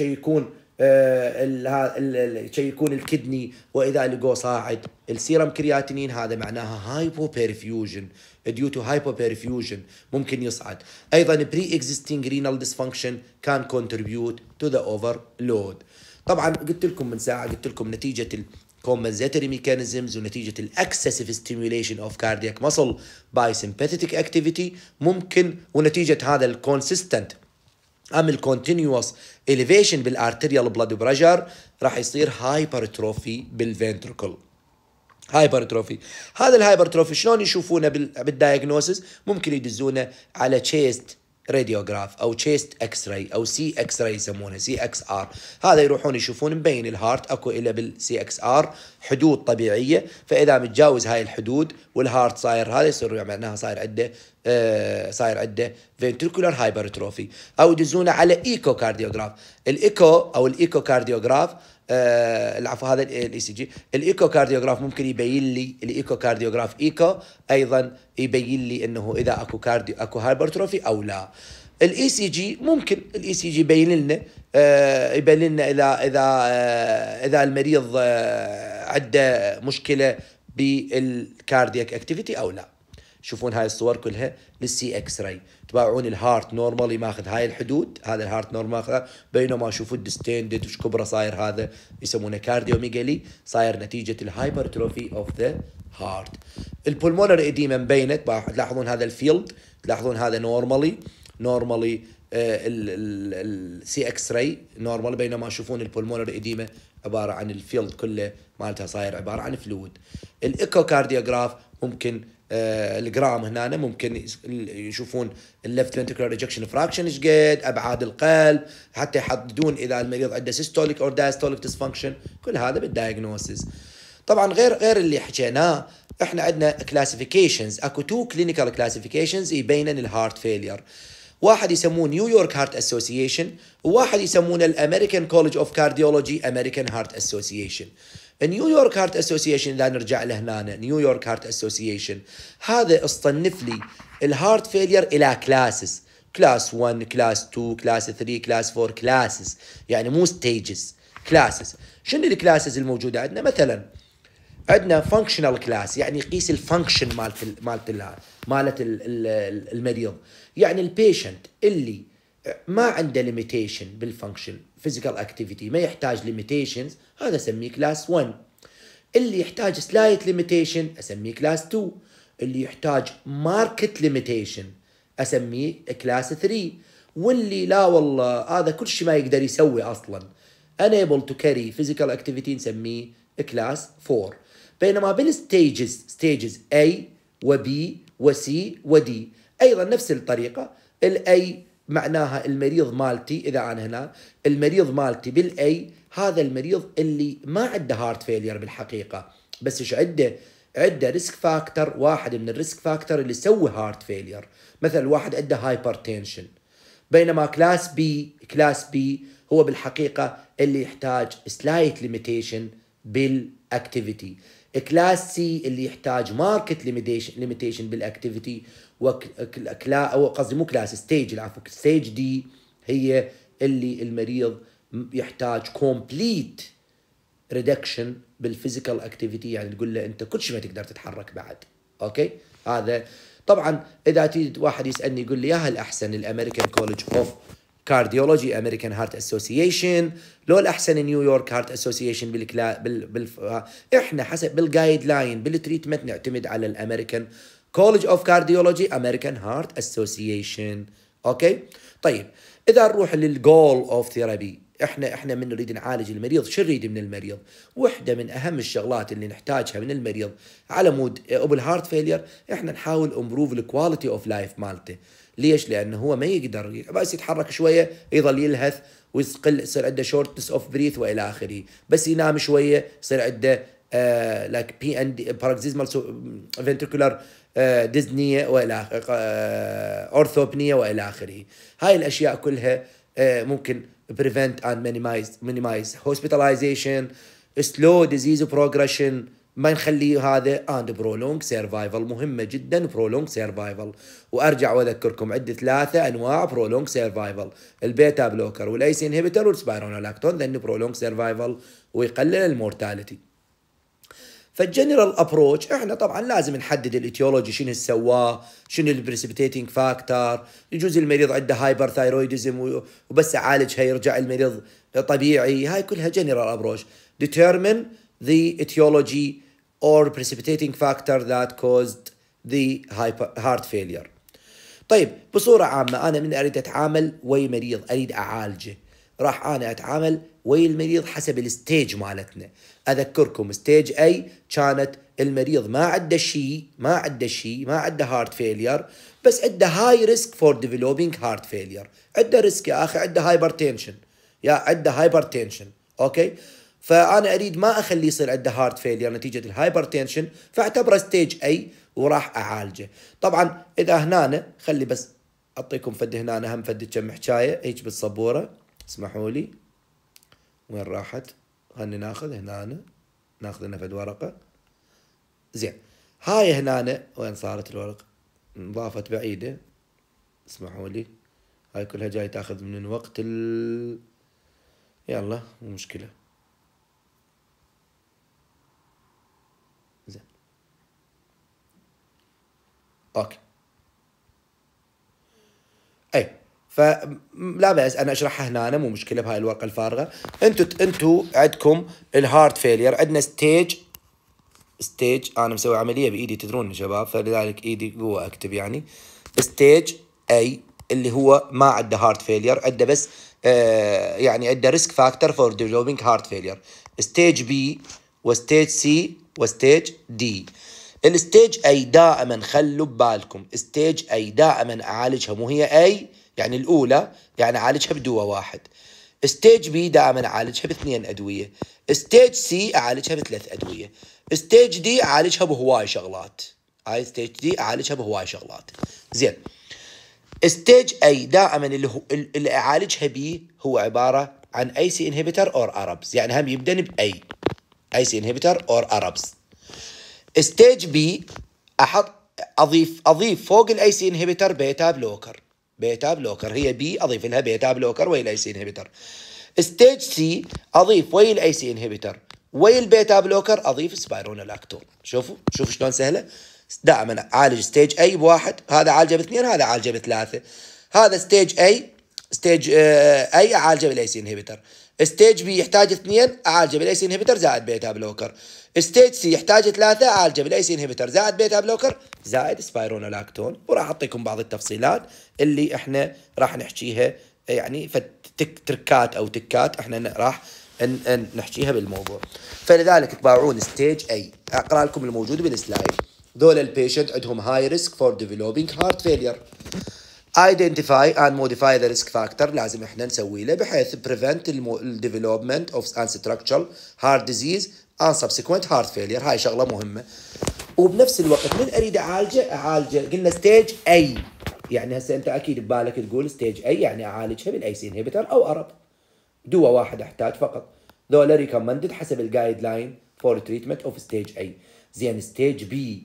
يكون آه، يكون الكدني واذا لقوه صاعد السيرم كرياتينين هذا معناها هايبو بيرفيوجن ديو تو هايبو بيرفيوجن ممكن يصعد ايضا بري اكزيستنج رينال ديسفانكشن كان كونتريبيوت تو ذا اوفر لود طبعا قلت لكم من ساعه قلت لكم نتيجه compensatory mechanisms ونتيجة الاكسسيف stimulation of cardiac muscle by sympathetic activity ممكن ونتيجة هذا الكونسيستنت ام الكونتينيوس elevation بالارتريال بلاد بريشر راح يصير هايبرتروفي بالفنتركل هايبرتروفي هذا الهايبرتروفي شلون يشوفونه بالدايجنوسيس ممكن يدزونه على تشيست راديوغراف او تشيست اكس راي او سي اكس راي يسمونه سي اكس ار هذا يروحون يشوفون مبين الهارت اكو الا بالسي اكس ار حدود طبيعيه فاذا متجاوز هاي الحدود والهارت صاير هذا يصير معناها صاير عنده آه صاير عنده فينتركولار هايبرتروفي او يدزونه على ايكو كارديوغراف الايكو او الايكو كارديوغراف آه، العفو هذا الاي سي e جي الايكوكارديوغراف ممكن يبين لي الايكوكارديوغراف ايكو ايضا يبين لي انه اذا اكو كارديو اكو هايبرتروفي او لا الاي سي e جي ممكن الاي سي e جي يبين لنا آه يبين لنا اذا اذا آه اذا المريض آه عنده مشكله بالكاردياك اكتيفيتي او لا. شوفون هاي الصور كلها للسي اكس راي تباعون الهارت نورمالي ماخذ هاي الحدود هذا الهارت نورمال ماخذ بينما شوفوا الدستندد وش كبره صاير هذا يسمونه كارديوميجالي صاير نتيجه الهايبرتروفي اوف ذا هارت البولمونر ايديما مبينه تلاحظون هذا الفيلد تلاحظون هذا نورمالي نورمالي السي اكس راي نورمال بينما تشوفون البولمونر ايديما عباره عن الفيلد كله مالتها صاير عباره عن فلويد الايكوكارديوغراف ممكن آه، الجرام هنا ممكن يشوفون اللفت ventricular ريجكشن فراكشن ايش قد ابعاد القلب حتى يحددون اذا المريض عنده سيستوليك اور دايستوليك ديسفانكشن كل هذا بالدايجنوسيس طبعا غير غير اللي حكيناه احنا عندنا كلاسيفيكيشنز اكو تو كلينيكال كلاسيفيكيشنز يبينن الهارت فيلير واحد يسمونه نيويورك هارت اسوسيشن وواحد يسمونه الامريكان كولج اوف كارديولوجي امريكان هارت اسوسيشن نيويورك هارت اسوسيشن اذا نرجع لهنا نيويورك هارت اسوسيشن هذا اصطنف لي الهارت فيلير الى كلاسز كلاس 1 كلاس 2 كلاس 3 كلاس 4 كلاسز يعني مو ستيجز كلاسز شنو الكلاسز الموجوده عندنا مثلا عندنا فانكشنال كلاس يعني يقيس الفانكشن مالت مالت مالت المريض يعني البيشنت اللي ما عنده ليميتيشن بالفانكشن فيزيكال اكتيفيتي ما يحتاج ليميتيشنز هذا اسميه كلاس 1 اللي يحتاج سلايت ليميتيشن اسميه كلاس 2 اللي يحتاج ماركت ليميتيشن اسميه كلاس 3 واللي لا والله هذا كل شيء ما يقدر يسوي اصلا انيبل تو كاري فيزيكال اكتيفيتي نسميه كلاس 4 بينما بالستيجز ستيجز اي وبي وسي ودي ايضا نفس الطريقه الاي معناها المريض مالتي اذا انا هنا المريض مالتي بالاي هذا المريض اللي ما عنده هارت فيلير بالحقيقه بس ايش عنده؟ عنده ريسك فاكتور واحد من الريسك فاكتور اللي يسوي هارت فيلير مثلا واحد عنده هايبرتنشن بينما كلاس بي كلاس بي هو بالحقيقه اللي يحتاج سلايت ليميتيشن بالاكتيفيتي كلاس سي اللي يحتاج ماركت ليميتيشن بالاكتيفيتي وكلا او قصدي مو كلاس ستيج العفو ستيج دي هي اللي المريض يحتاج كومبليت ريدكشن بالفيزيكال اكتيفيتي يعني تقول له انت كل شيء ما تقدر تتحرك بعد اوكي هذا طبعا اذا تيجي واحد يسالني يقول لي يا هل احسن الامريكان كولج اوف كارديولوجي امريكان هارت اسوسيشن لو الاحسن نيويورك هارت اسوسيشن بالكلا بال... بال... احنا حسب بالجايد لاين بالتريتمنت نعتمد على الامريكان كولج اوف كارديولوجي امريكان هارت اسوسيشن اوكي طيب اذا نروح للجول اوف ثيرابي احنا احنا من نريد نعالج المريض شو نريد من المريض وحده من اهم الشغلات اللي نحتاجها من المريض على مود ابو الهارت فيلير احنا نحاول امبروف الكواليتي اوف لايف مالته ليش لانه هو ما يقدر بس يتحرك شويه يظل يلهث ويقل يصير عنده شورتنس اوف بريث والى اخره بس ينام شويه يصير عنده آه لايك بي دي باراكسيزمال فنتركولار آه، ديزني والى آه، اورثوبنيه والى اخره هاي الاشياء كلها آه، ممكن بريفنت اند مينيمايز مينيمايز هوسبيتاليزيشن سلو ديزيز بروجريشن ما نخلي هذا اند برولونج سيرفايفل مهمه جدا برولونج سيرفايفل وارجع واذكركم عده ثلاثه انواع برولونج سيرفايفل البيتا بلوكر والايس انهبيتر والسبايرونولاكتون ذن برولونج سيرفايفل ويقلل المورتاليتي فالجنرال ابروتش احنا طبعا لازم نحدد الايتيولوجي شنو سواه شنو البريسبتيتنج فاكتور يجوز المريض عنده هايبر ثايرويدزم وبس اعالجها يرجع المريض طبيعي هاي كلها جنرال ابروتش ديتيرمن ذا ايتيولوجي اور precipitating فاكتور ذات كوزد ذا هارت فيلير طيب بصورة عامة أنا من أريد أتعامل ويا مريض أريد أعالجه راح أنا أتعامل ويا المريض حسب الستيج مالتنا اذكركم ستيج اي كانت المريض ما عنده شيء ما عنده شيء ما عنده هارت فيلير بس عنده هاي ريسك فور ديفلوبينج هارت فيلير عنده ريسك يا اخي عنده هايبرتنشن يا عنده هايبرتنشن اوكي فانا اريد ما اخليه يصير عنده هارت فيلير نتيجه الهايبرتنشن فاعتبره ستيج اي وراح اعالجه طبعا اذا هنا خلي بس اعطيكم فد هنا هم فد كم حكايه هيك بالصبوره اسمحوا لي وين راحت خلينا ناخذ هنا ناخذ لنا فد ورقه زين هاي هنا وين صارت الورقه انضافت بعيده اسمحوا لي هاي كلها جاي تاخذ من وقت ال يلا مو مشكله زين اوكي فلا بأس انا اشرحها هنا أنا مو مشكله بهاي الورقه الفارغه انتوا انتوا عندكم الهارت فيلير عندنا ستيج ستيج انا مسوي عمليه بايدي تدرون يا شباب فلذلك ايدي قوه اكتب يعني ستيج اي اللي هو ما عنده هارت فيلير عنده بس آه يعني عنده ريسك فاكتور فور ديفلوبينج هارت فيلير ستيج بي وستيج سي وستيج دي الستيج اي دائما خلوا ببالكم ستيج اي دائما اعالجها مو هي اي يعني الاولى يعني اعالجها بدواء واحد ستيج بي دائما اعالجها باثنين ادويه ستيج سي اعالجها بثلاث ادويه ستيج دي اعالجها بهواي شغلات هاي ستيج دي اعالجها بهواي شغلات زين ستيج اي دائما اللي هو اللي اعالجها بي هو عباره عن اي سي انهبيتر اور اربز يعني هم يبدا باي اي سي انهبيتر اور اربز ستيج بي احط اضيف اضيف فوق الاي سي انهبيتر بيتا بلوكر بيتا بلوكر هي بي اضيف لها بيتا بلوكر ويل الاي سي انهبيتر ستيج سي اضيف ويل الاي سي انهبيتر ويل البيتا بلوكر اضيف سبايرونولاكتون شوفوا شوفوا شلون سهله دائما عالج ستيج اي بواحد هذا عالجه باثنين هذا عالجه بثلاثه هذا ستيج اي ستيج اي اعالجه بالاي سي انهبيتر ستيج بي يحتاج اثنين اعالجه بالاي سي انهبيتر زائد بيتا بلوكر ستيج سي يحتاج ثلاثه عالجة بالاي سي انهبيتر زائد بيتا بلوكر زائد سبايرونولاكتون وراح اعطيكم بعض التفصيلات اللي احنا راح نحكيها يعني فتك تركات او تكات احنا راح ان ان نحكيها بالموضوع فلذلك تباعون ستيج اي اقرا لكم الموجود بالسلايد ذول البيشنت عندهم هاي ريسك فور ديفلوبينج هارت فيلير ايدنتيفاي اند موديفاي ذا ريسك فاكتور لازم احنا نسوي له بحيث بريفنت الديفلوبمنت اوف ان ستراكشرال هارت disease ان سبسيكوينت هارت فيلير هاي شغله مهمه وبنفس الوقت من اريد اعالجه اعالجه قلنا ستيج اي يعني هسه انت اكيد ببالك تقول ستيج اي يعني اعالجها بالاي سي انهبيتر او ارب دواء واحد احتاج فقط ذولا ريكومندد حسب الجايد لاين فور تريتمنت اوف ستيج اي زين ستيج بي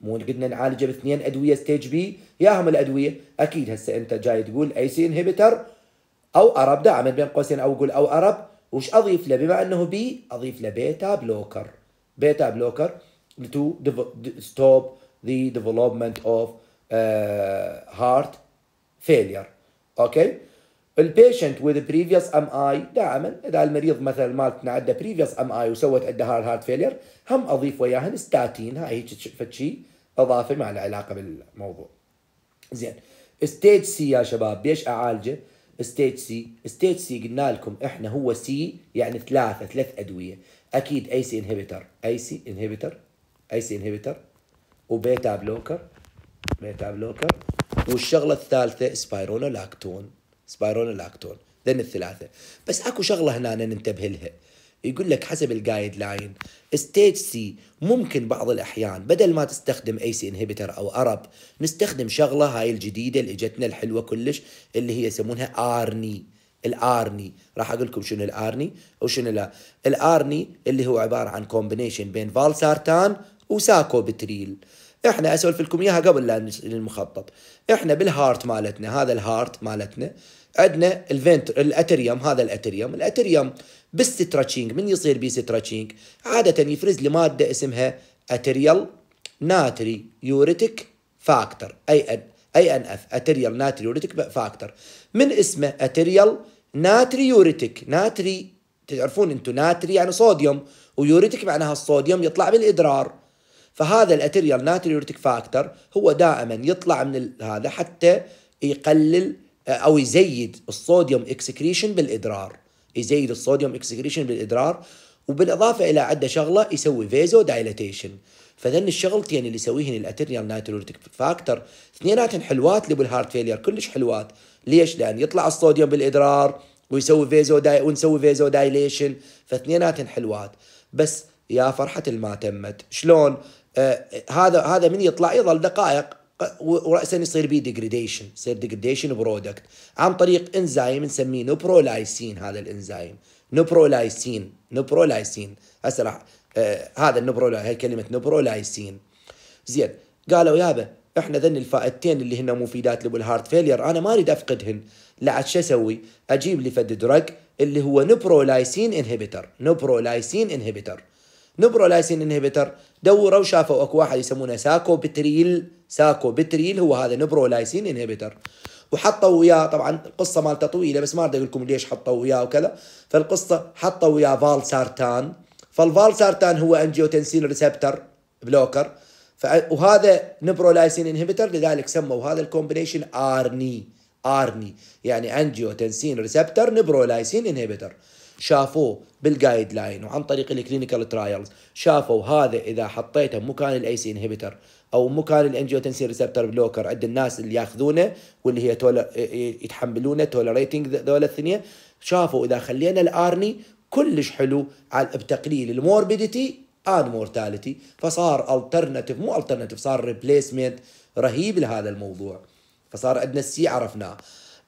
مو قلنا نعالجه باثنين ادويه ستيج بي ياهم الادويه اكيد هسه انت جاي تقول اي سي انهبيتر او ارب دائما بين قوسين او قول او ارب وش اضيف له بما انه بي اضيف له بيتا بلوكر بيتا بلوكر تو ستوب ذا ديفلوبمنت اوف هارت فيلير اوكي البيشنت وذ بريفيوس ام اي دائما اذا المريض مثلا مالتنا عنده بريفيوس ام اي وسوت عنده هارت فيلير هم اضيف وياهن ستاتين هاي هيك شيء اضافه ما له علاقه بالموضوع زين ستيج سي يا شباب بيش اعالجه ستيج سي ستيج سي قلنا لكم احنا هو سي يعني ثلاثة ثلاث أدوية أكيد أي سي انهبيتر أي سي انهبيتر أي سي انهبيتر وبيتا بلوكر بيتا بلوكر والشغلة الثالثة سبايرونولاكتون لاكتون لاكتون ذن الثلاثة بس أكو شغلة هنا ننتبه لها يقول لك حسب الجايد لاين ستيج سي ممكن بعض الاحيان بدل ما تستخدم اي سي انهبيتر او ارب نستخدم شغله هاي الجديده اللي اجتنا الحلوه كلش اللي هي يسمونها ارني e. الارني e. راح اقول لكم شنو الارني e وشنو لا الارني اللي هو عباره عن كومبينيشن بين فالسارتان وساكو بتريل احنا اسولف لكم اياها قبل لا المخطط احنا بالهارت مالتنا هذا الهارت مالتنا عندنا الفنتر الاتريوم هذا الاتريوم الاتريوم بالستراتشينج من يصير بي ستراتشينج عاده يفرز ماده اسمها اتريال ناتري يوريتك فاكتور اي ان اي ان اف اتريال ناتري يوريتك فاكتور من اسمه اتريال ناتري يوريتك ناتري تعرفون انتم ناتري يعني صوديوم ويوريتك معناها الصوديوم يطلع بالادرار فهذا الاتريال يوريتيك فاكتور هو دائما يطلع من هذا حتى يقلل او يزيد الصوديوم اكسكريشن بالادرار يزيد الصوديوم اكسكريشن بالادرار وبالاضافه الى عده شغله يسوي فيزو دايلاتيشن فذن الشغلتين اللي يسويهن الاتريال نايتروتيك فاكتور اثنيناتهم حلوات اللي بالهارت فيلير كلش حلوات ليش؟ لان يطلع الصوديوم بالادرار ويسوي فيزو داي ونسوي فيزو دايليشن فاثنيناتهم حلوات بس يا فرحة ما تمت شلون آه هذا هذا من يطلع يظل دقائق وراسا يصير بيه ديجريديشن يصير ديجريديشن برودكت عن طريق انزيم نسميه نوبرولايسين هذا الانزيم نوبرولايسين نوبرولايسين هسه راح آه هذا النوبرولا هي كلمه نوبرولايسين زين قالوا يابا احنا ذن الفائدتين اللي هن مفيدات لابو الهارت فيلير انا ما اريد افقدهن لا شو اسوي؟ اجيب لي فد درج اللي هو نوبرولايسين انهبيتر نوبرولايسين انهبيتر نوبرولايسين انهبيتر دوروا شافوا اكو واحد يسمونه ساكوبتريل ساكو بتريل هو هذا نبرولايسين انهبيتر وحطوا وياه طبعا القصه مالته طويله بس ما اريد اقول لكم ليش حطوا وياه وكذا فالقصه حطوا وياه فالسارتان فالفالسارتان هو انجيوتنسين ريسبتر بلوكر وهذا نبرولايسين انهبيتر لذلك سموا هذا الكومبينيشن ارني ارني يعني انجيوتنسين ريسبتر نبرولايسين انهبيتر شافوه بالجايد لاين وعن طريق الكلينيكال ترايلز شافوا هذا اذا حطيته مكان الاي سي انهبيتر او مكان الانجيوتنسين ريسبتر بلوكر عند الناس اللي ياخذونه واللي هي يتحملونه تولريتنج ذولا الثنيه شافوا اذا خلينا الارني كلش حلو على بتقليل الموربيديتي اند مورتاليتي فصار الترناتيف مو الترناتيف صار ريبليسمنت رهيب لهذا الموضوع فصار عندنا السي عرفناه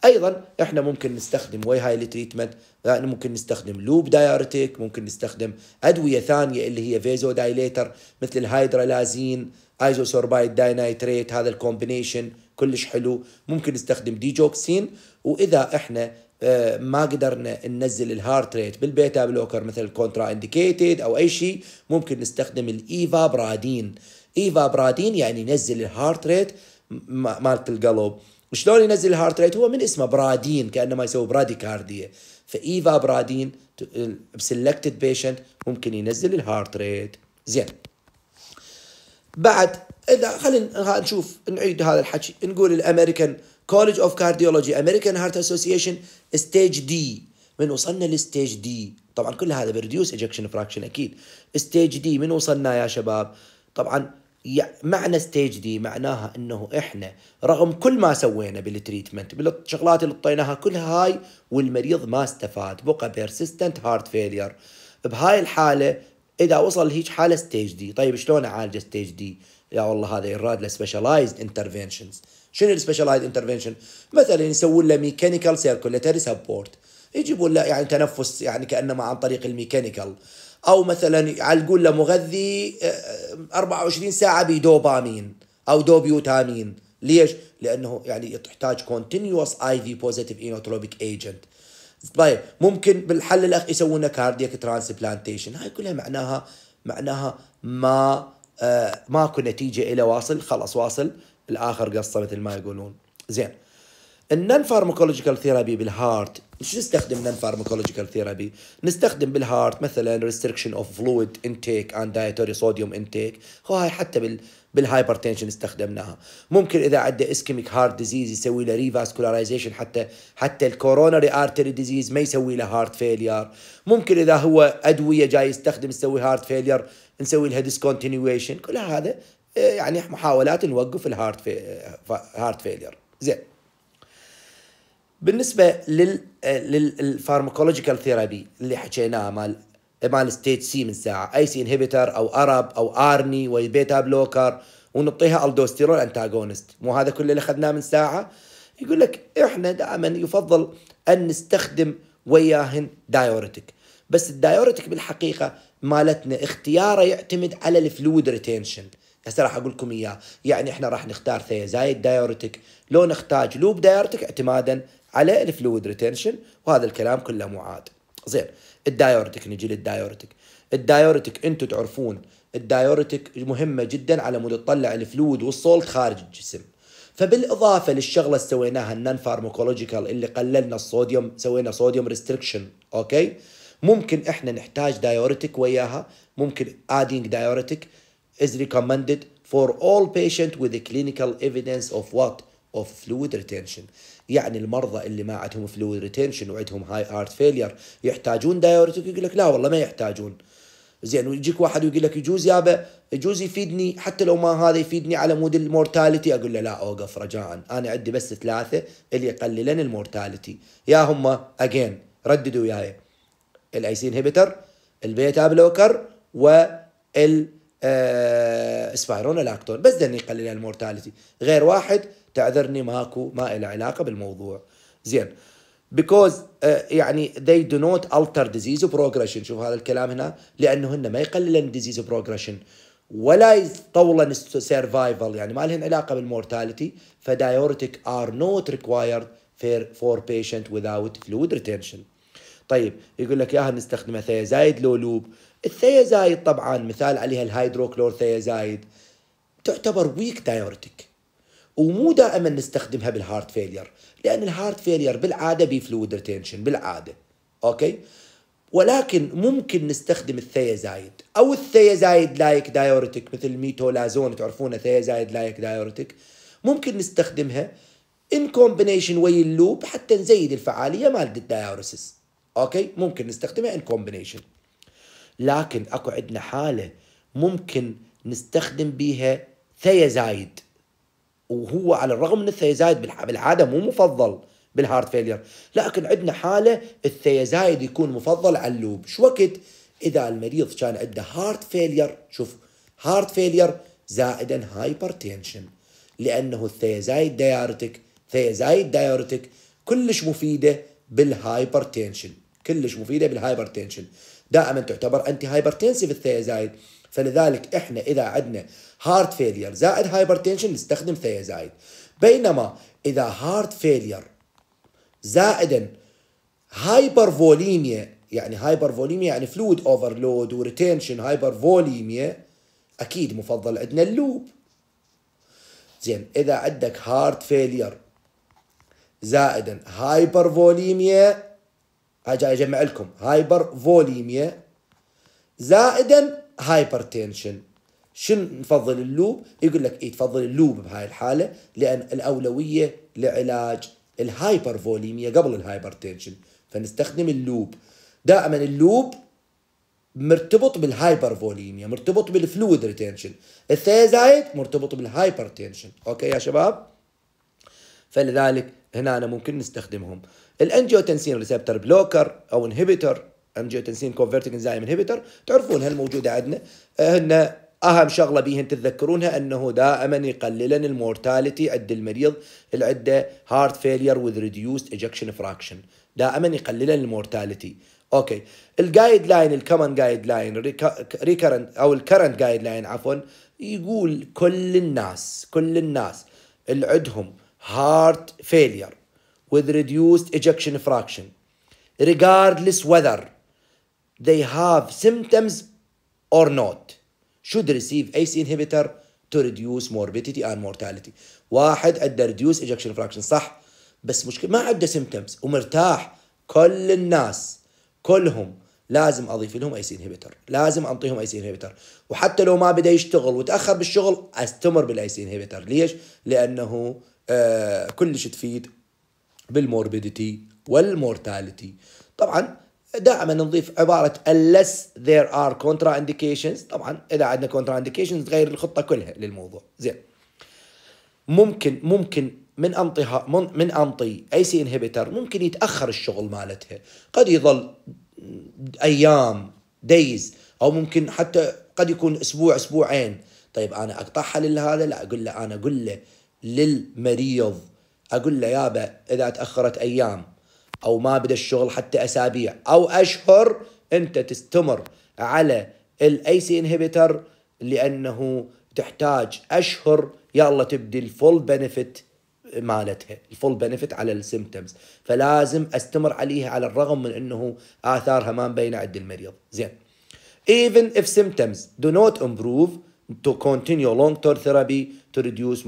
ايضا احنا ممكن نستخدم وي هاي التريتمنت يعني ممكن نستخدم لوب دايرتيك ممكن نستخدم أدوية ثانية اللي هي فيزو دايليتر مثل الهيدرالازين ايزوسوربايد داينايتريت هذا الكومبينيشن كلش حلو ممكن نستخدم ديجوكسين واذا احنا آه، ما قدرنا ننزل الهارت ريت بالبيتا بلوكر مثل الكونترا انديكيتد او اي شيء ممكن نستخدم الايفا برادين ايفا برادين يعني ينزل الهارت ريت مالت القلب وشلون ينزل الهارت ريت هو من اسمه برادين كانه ما يسوي براديكارديا فايفا برادين بسلكتد بيشنت ممكن ينزل الهارت ريت زين بعد اذا خلينا نشوف نعيد هذا الحكي نقول الامريكان كولج اوف كارديولوجي امريكان هارت اسوسيشن ستيج دي من وصلنا لستيج دي طبعا كل هذا بريديوس ايجكشن فراكشن اكيد ستيج دي من وصلنا يا شباب طبعا معنى ستيج دي معناها انه احنا رغم كل ما سوينا بالتريتمنت بالشغلات اللي اعطيناها كلها هاي والمريض ما استفاد بقى بيرسيستنت هارت فيلير بهاي الحاله اذا وصل هيك حاله ستيج دي طيب شلون اعالج ستيج دي يا والله هذا يراد له سبيشلايزد انترفنشنز شنو السبيشالايزد انترفنشن مثلا يسوون له ميكانيكال سيركوليتري سبورت يجيبون له يعني تنفس يعني كانما عن طريق الميكانيكال او مثلا يعلقون له مغذي 24 آه، آه، ساعه بدوبامين او دوبيوتامين ليش؟ لانه يعني تحتاج كونتينيوس اي في بوزيتيف اينوتروبيك ايجنت طيب ممكن بالحل الاخ يسوون لنا كاردياك ترانسبلانتيشن هاي كلها معناها معناها ما آه ماكو نتيجه الى واصل خلاص واصل الاخر قصه مثل ما يقولون زين النن فارماكولوجيكال ثيرابي بالهارت مش نستخدم نون فارماكولوجيكال ثيرابي نستخدم بالهارت مثلا ريستريكشن اوف فلويد انتيك اند دايتوري صوديوم انتيك هاي حتى بال بالهايبرتنشن استخدمناها ممكن اذا عنده اسكيميك هارت ديزيز يسوي له ريفاسكولاريزيشن حتى حتى الكورونري ارتري ديزيز ما يسوي له هارت فيلير ممكن اذا هو ادويه جاي يستخدم يسوي هارت فيلير نسوي لها ديسكونتينيويشن كل هذا آه، يعني محاولات نوقف الهارت في هارت فيلير زين بالنسبه لل للفارماكولوجيكال ثيرابي اللي حكيناها مال مال ستيج سي من ساعه اي سي انهبيتر او ارب او ارني وبيتا بلوكر ونعطيها الدوستيرون انتاغونست مو هذا كله اللي اخذناه من ساعه يقول لك احنا دائما يفضل ان نستخدم وياهن دايوريتك بس الدايوريتك بالحقيقه مالتنا اختياره يعتمد على الفلويد ريتينشن هسه راح اقول لكم اياه يعني احنا راح نختار ثيازايد دايوريتك لو نحتاج لوب دايوريتك اعتمادا على الفلويد ريتنشن وهذا الكلام كله معاد زين الدايورتيك نجي للدايورتيك الدايورتيك انتم تعرفون الدايورتيك مهمه جدا على مود تطلع الفلويد والصولت خارج الجسم فبالاضافه للشغله اللي سويناها النان فارماكولوجيكال اللي قللنا الصوديوم سوينا صوديوم ريستريكشن اوكي ممكن احنا نحتاج دايورتيك وياها ممكن ادينج دايورتيك از ريكومندد فور اول بيشنت وذ كلينيكال ايفيدنس اوف وات اوف of fluid retention يعني المرضى اللي ما عندهم فلويد ريتنشن وعندهم هاي ارت فيلير يحتاجون دايورتيك يقول لك لا والله ما يحتاجون زين ويجيك واحد ويقول لك يجوز يابا يجوز يفيدني حتى لو ما هذا يفيدني على مود المورتاليتي اقول له لا اوقف رجاء انا عندي بس ثلاثه اللي يقللن المورتاليتي يا هم اجين رددوا وياي الايسين هيبتر البيتا بلوكر وال آه سبايرونا لاكتون بس دن يقلل المورتاليتي غير واحد تعذرني ماكو ما له علاقة بالموضوع زين بيكوز آه، يعني they do not alter disease progression شوف هذا الكلام هنا هن ما يقللن disease progression ولا يطولن survival يعني ما لهن علاقه بالمورتاليتي فدايورتيك ار نوت ريكوايرد فور بيشنت without fluid retention طيب يقول لك ياها نستخدمها ثيازايد لولوب الثيازايد طبعا مثال عليها الهيدروكلور ثيازايد تعتبر ويك دايورتيك ومو دائما نستخدمها بالهارت فيلير لان الهارت فيلير بالعاده بفلويد فلويد ريتنشن بالعاده اوكي ولكن ممكن نستخدم الثيازايد او الثيازايد لايك دايوريتك مثل الميتولازون تعرفونه ثيازايد لايك دايوريتك ممكن نستخدمها ان كومبينيشن ويا اللوب حتى نزيد الفعاليه مال الدايوريسيس اوكي ممكن نستخدمها ان كومبينيشن لكن اكو عندنا حاله ممكن نستخدم بيها ثيازايد وهو على الرغم من الثيازايد بالعاده مو مفضل بالهارت فيلير لكن عندنا حاله الثيازايد يكون مفضل على اللوب شو وقت اذا المريض كان عنده هارت فيلير شوف هارت فيلير زائدا هايبرتنشن لانه الثيازايد دايرتك ثيازايد دايرتك كلش مفيده بالهايبرتنشن كلش مفيده بالهايبرتنشن دائما تعتبر انتي هايبرتنسيف الثيازايد فلذلك احنا اذا عندنا هارت فيلير زائد هايبرتنشن نستخدم ثيازايد بينما اذا هارت فيلير زائدا هايبرفوليميا يعني هايبرفوليميا يعني فلويد اوفرلود وريتنشن هايبرفوليميا اكيد مفضل عندنا اللوب زين اذا عندك هارت فيلير زائدا هايبرفوليميا هاي جاي اجمع لكم هايبرفوليميا زائدا هايبرتنشن شو نفضل اللوب يقول لك اي تفضل اللوب بهاي الحاله لان الاولويه لعلاج الهايبر فوليميا قبل الهايبر تنشن فنستخدم اللوب دائما اللوب مرتبط بالهايبر فوليميا مرتبط بالفلويد ريتنشن الثيازايد مرتبط بالهايبر تنشن اوكي يا شباب فلذلك هنا أنا ممكن نستخدمهم الانجيوتنسين ريسبتر بلوكر او انهبيتر انجيوتنسين كونفرتنج انزايم انهبيتر تعرفون هالموجوده عندنا آه، هن اهم شغله بيهن تتذكرونها انه دائما يقللن المورتاليتي عند المريض اللي عنده هارت فيلير وذ ريديوست ايجكشن فراكشن دائما يقللن المورتاليتي اوكي الجايد لاين الكومن جايد لاين ريكرنت او الكرنت جايد لاين عفوا يقول كل الناس كل الناس اللي عندهم هارت فيلير وذ ريديوست ايجكشن فراكشن regardless whether they have symptoms or not should receive ACE inhibitor to reduce morbidity and mortality واحد عنده reduce ejection fraction صح بس مشكلة ما عنده symptoms ومرتاح كل الناس كلهم لازم اضيف لهم اي سي انهبيتر لازم انطيهم اي سي انهبيتر وحتى لو ما بدا يشتغل وتاخر بالشغل استمر بالاي سي انهبيتر ليش لانه آه كلش تفيد بالموربيديتي والمورتاليتي طبعا دائما نضيف عبارة unless there are contraindications طبعا إذا عندنا contraindications تغير الخطة كلها للموضوع زين ممكن ممكن من أنطي من, من انطي اي سي انهبيتر ممكن يتاخر الشغل مالتها قد يظل ايام دايز او ممكن حتى قد يكون اسبوع اسبوعين طيب انا اقطعها لهذا لا اقول له انا اقول له للمريض اقول له يابا اذا تاخرت ايام او ما بدا الشغل حتى اسابيع او اشهر انت تستمر على الاي سي انهبيتر لانه تحتاج اشهر يلا تبدي الفول بنفيت مالتها الفول بنفيت على السيمتمز فلازم استمر عليها على الرغم من انه اثارها ما مبينه عند المريض زين even if symptoms do not improve to continue long-term therapy to reduce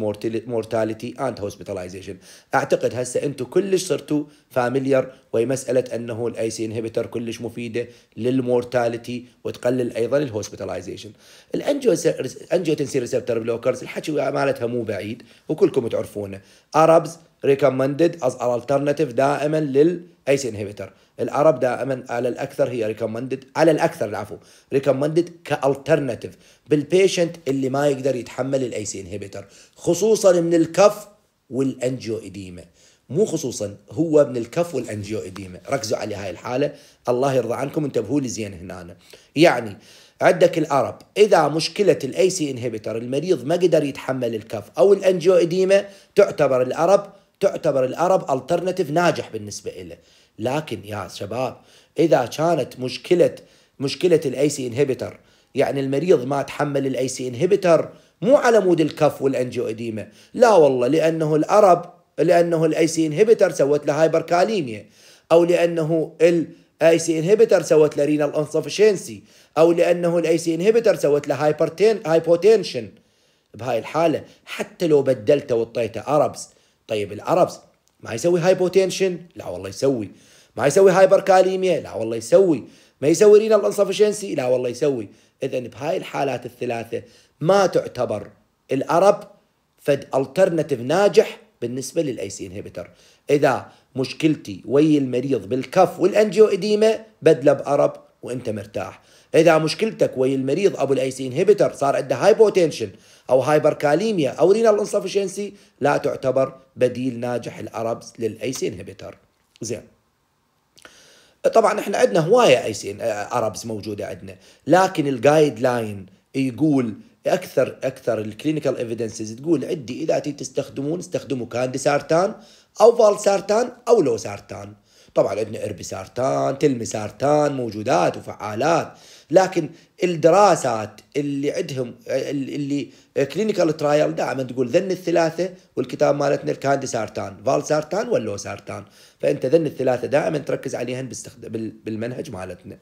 mortality and hospitalization. اعتقد هسه انتم كلش صرتوا فاميليار وهي مساله انه الاي سي انهبيتر كلش مفيده للمورتاليتي وتقلل ايضا الهوسبيتاليزيشن. الانجيوتنسي ريسبتر بلوكرز الحكي مالتها مو بعيد وكلكم تعرفونه. ارابز ريكومندد از الالترناتيف دائما للايس انهبيتر العرب دائما على الاكثر هي ريكومندد على الاكثر العفو ريكومندد كالترناتيف بالبيشنت اللي ما يقدر يتحمل الايس انهبيتر خصوصا من الكف والانجيو ايديما مو خصوصا هو من الكف والانجيو ايديما ركزوا على هاي الحاله الله يرضى عنكم انتبهوا لي زين هنا أنا. يعني عندك العرب اذا مشكله الاي سي انهبيتر المريض ما قدر يتحمل الكف او الانجيو ايديما تعتبر العرب تعتبر العرب الترنتيف ناجح بالنسبه له لكن يا شباب اذا كانت مشكله مشكله الاي سي انهبيتر يعني المريض ما تحمل الاي سي انهبيتر مو على مود الكف والانجيوديما لا والله لانه العرب لانه الاي سي انهبيتر سوت له هايبركاليميا او لانه الاي سي انهبيتر سوت له رينال انسفشنسي او لانه الاي سي انهبيتر سوت له هايبرتين هايبوتنشن بهاي الحاله حتى لو بدلته وطيته اربس طيب العربس ما يسوي هايبوتنشن لا والله يسوي ما يسوي هايبر كاليميا لا والله يسوي ما يسوي رينال انسفشنسي لا والله يسوي اذا بهاي الحالات الثلاثه ما تعتبر العرب فد الترناتيف ناجح بالنسبه للاي سي انهبيتر اذا مشكلتي ويا المريض بالكف والانجيو اديمه بدله بارب وانت مرتاح اذا مشكلتك ويا المريض ابو الاي سي انهبيتر صار عنده هايبوتنشن او هايبركاليميا او رينال انسفشنسي لا تعتبر بديل ناجح الاربز للاي سي انهبيتر زين طبعا احنا عندنا هوايه اي سي آه، موجوده عندنا لكن الجايد لاين يقول اكثر اكثر الكلينيكال ايفيدنسز تقول عندي اذا تستخدمون استخدموا سارتان او فالسارتان او لوسارتان طبعا عندنا اربسارتان تلمسارتان موجودات وفعالات لكن الدراسات اللي عندهم اللي كلينيكال ترايل دائما تقول ذن الثلاثه والكتاب مالتنا الكاندي سارتان فال سارتان واللو سارتان فانت ذن الثلاثه دائما تركز عليهن بالمنهج مالتنا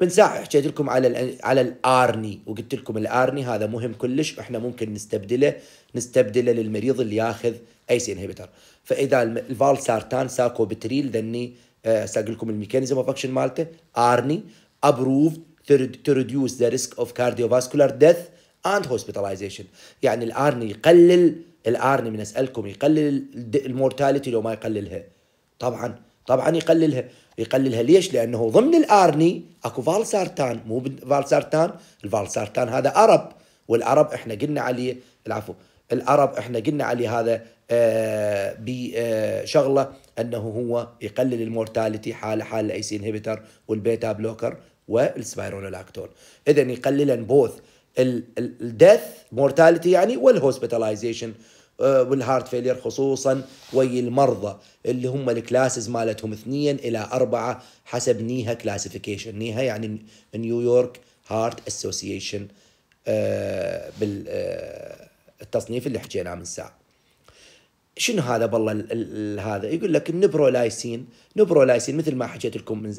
من ساعه حكيت لكم على على الارني وقلت لكم الارني هذا مهم كلش احنا ممكن نستبدله نستبدله للمريض اللي ياخذ اي سي انهبيتر فاذا الفال سارتان ساكو بتريل ذني آه، ساقول لكم الميكانيزم اوف اكشن مالته ارني approved to reduce the risk of cardiovascular death and hospitalization يعني الارني يقلل الارني من اسالكم يقلل المورتاليتي لو ما يقللها طبعا طبعا يقللها يقللها ليش لانه ضمن الارني اكو فالسارتان مو فالسارتان الفالسارتان هذا عرب والعرب احنا قلنا عليه العفو العرب احنا قلنا عليه هذا آه بشغله آه انه هو يقلل المورتاليتي حاله حال الايس انهبيتر والبيتا بلوكر والسبايرونولاكتون اذا يقللا بوث الديث مورتاليتي يعني والهوسبيتاليزيشن والهارت فيلير خصوصا وي المرضى اللي هم الكلاسز مالتهم اثنين الى اربعه حسب نيها كلاسيفيكيشن نيها يعني نيويورك هارت اسوسيشن بالتصنيف اللي حكيناه من ساعه شنو هذا بالله هذا يقول لك النبرولايسين نبرولايسين مثل ما حكيت لكم من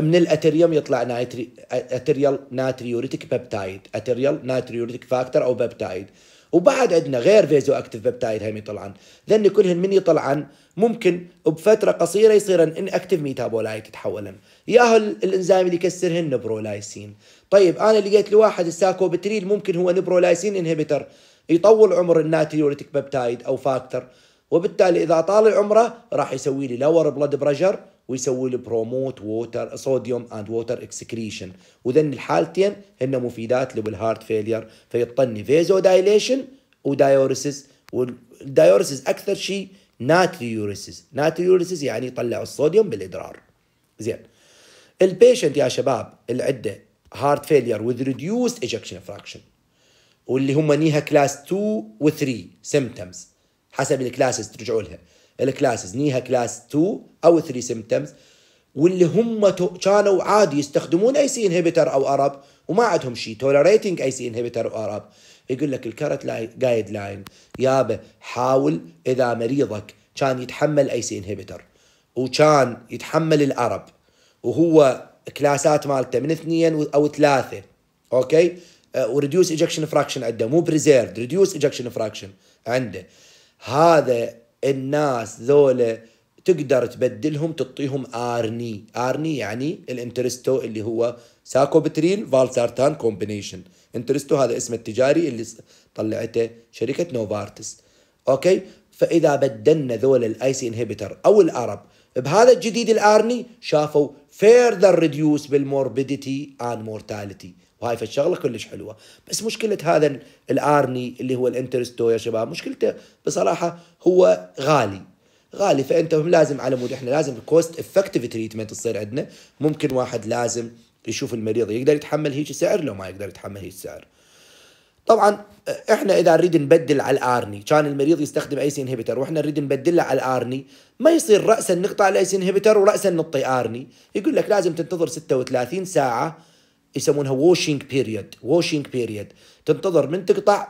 من الاتريوم يطلع نايتري اتريال ناتريوريتك بابتايد اتريال ناتريوريتك فاكتور او بابتايد وبعد عندنا غير فيزو اكتف بابتايد هم يطلعن لان كلهن من يطلعن ممكن بفتره قصيره يصيرن ان اكتف ميتابولايت يتحولن يا الانزيم اللي يكسرهن نبرولايسين طيب انا لقيت لواحد الساكوبتريل ممكن هو نبرولايسين انهبيتر يطول عمر الناتريوريتك بابتايد او فاكتور وبالتالي اذا طال عمره راح يسوي لي لور بلاد بريشر ويسوي له بروموت ووتر صوديوم اند ووتر اكسكريشن وذن الحالتين هن مفيدات بالهارت فيلير فيطني فيزو دايليشن ودايوريسيس والدايوريسيس اكثر شيء ناتريوريسيس ناتريوريسيس يعني يطلع الصوديوم بالادرار زين البيشنت يا شباب اللي عنده هارت فيلير وذ ريديوست ايجكشن فراكشن واللي هم نيها كلاس 2 و 3 سيمتمز حسب الكلاسز ترجعوا لها الكلاسز نيها كلاس 2 او 3 سيمتمز واللي هم كانوا عادي يستخدمون اي سي انهبيتر او ارب وما عندهم شيء تولريتنج اي سي انهبيتر ارب يقول لك الكارت جايد لاين يابا حاول اذا مريضك كان يتحمل اي سي انهبيتر وكان يتحمل الارب وهو كلاسات مالته من اثنين او ثلاثه اوكي وريديوس ايجكشن فراكشن عنده مو بريزيرد ريديوس ايجكشن فراكشن عنده هذا الناس ذولا تقدر تبدلهم تعطيهم ارني ارني يعني الانترستو اللي هو ساكوبترين فالسارتان كومبينيشن انترستو هذا اسم التجاري اللي طلعته شركه نوفارتس اوكي فاذا بدلنا ذول الاي سي انهبيتر او الارب بهذا الجديد الارني شافوا فيرذر ريديوس بالموربيديتي اند مورتاليتي وهاي الشغله كلش حلوه بس مشكله هذا الارني اللي هو الانترستو يا شباب مشكلته بصراحه هو غالي غالي فانت لازم على مود احنا لازم كوست افكتيف تريتمنت تصير عندنا ممكن واحد لازم يشوف المريض يقدر يتحمل هيك سعر لو ما يقدر يتحمل هيك سعر طبعا احنا اذا نريد نبدل على الارني كان المريض يستخدم اي سي انهبيتر واحنا نريد نبدله على الارني ما يصير راسا نقطع الاي سي انهبيتر وراسا نطي ارني يقول لك لازم تنتظر 36 ساعه يسمونها ووشنج بيريد ووشنج بيريد تنتظر من تقطع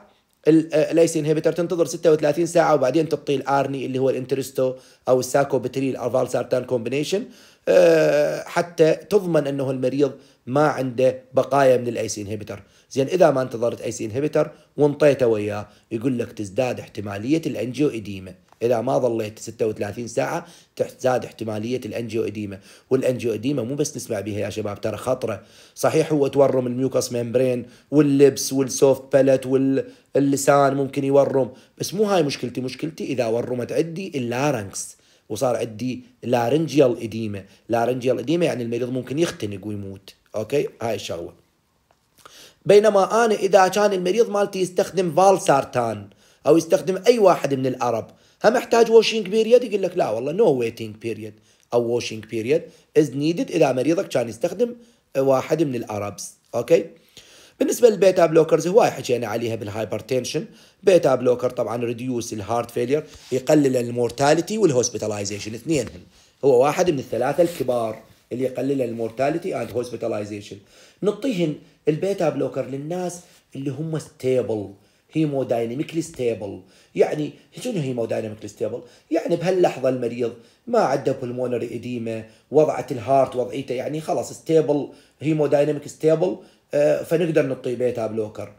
الايس انهبيتر تنتظر 36 ساعه وبعدين تعطي الارني اللي هو الانترستو او الساكو بتريل سارتان كومبينيشن حتى تضمن انه المريض ما عنده بقايا من الايس انهبيتر زين اذا ما انتظرت ايس انهبيتر وانطيته وياه يقول لك تزداد احتماليه الانجيو اديمه اذا ما ظليت 36 ساعه تزداد احتماليه الانجيو اديما والانجيو اديما مو بس نسمع بها يا شباب ترى خطره صحيح هو تورم الميوكس ممبرين واللبس والسوفت بلت واللسان ممكن يورم بس مو هاي مشكلتي مشكلتي اذا ورمت عندي اللارنكس وصار عندي لارنجيال اديما لارنجيال اديما يعني المريض ممكن يختنق ويموت اوكي هاي الشغله بينما انا اذا كان المريض مالتي يستخدم فالسارتان او يستخدم اي واحد من العرب هم احتاج ووشينج بيريد يقول لك لا والله نو ويتنج بيريد او ووشينج بيريد از نيدد اذا مريضك كان يستخدم واحد من الاربز اوكي بالنسبه للبيتا بلوكرز هواي حكينا عليها بالهايبرتنشن بيتا بلوكر طبعا ريديوس الهارت فيلير يقلل المورتاليتي والهوسبيتاليزيشن اثنينهم هو واحد من الثلاثه الكبار اللي يقلل المورتاليتي اند هوسبيتاليزيشن نعطيهم البيتا بلوكر للناس اللي هم ستيبل هيمودايناميكلي ستيبل يعني شنو هيمودايناميكلي ستيبل يعني بهاللحظه المريض ما عنده بلمونري اديمه وضعت الهارت وضعيته يعني خلاص ستيبل هيمودايناميك ستيبل فنقدر نعطيه بيتا بلوكر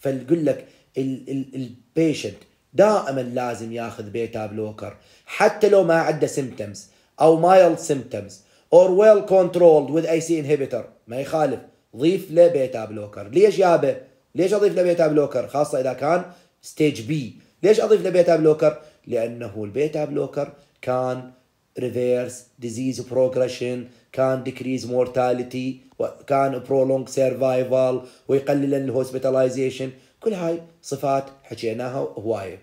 فنقول لك البيشنت دائما لازم ياخذ بيتا بلوكر حتى لو ما عنده سيمتمز او مايلد سيمتمز اور ويل كنترولد وذ اي سي انهبيتر ما يخالف ضيف له بيتا بلوكر ليش يابه ليش أضيف لبيتا بلوكر خاصة إذا كان ستيج بي ليش أضيف لبيتا بلوكر لأنه البيتا بلوكر كان ريفيرس ديزيز بروجريشن كان ديكريز مورتاليتي وكان برولونج سيرفايفل ويقلل الهوسبيتاليزيشن كل هاي صفات حكيناها هوايه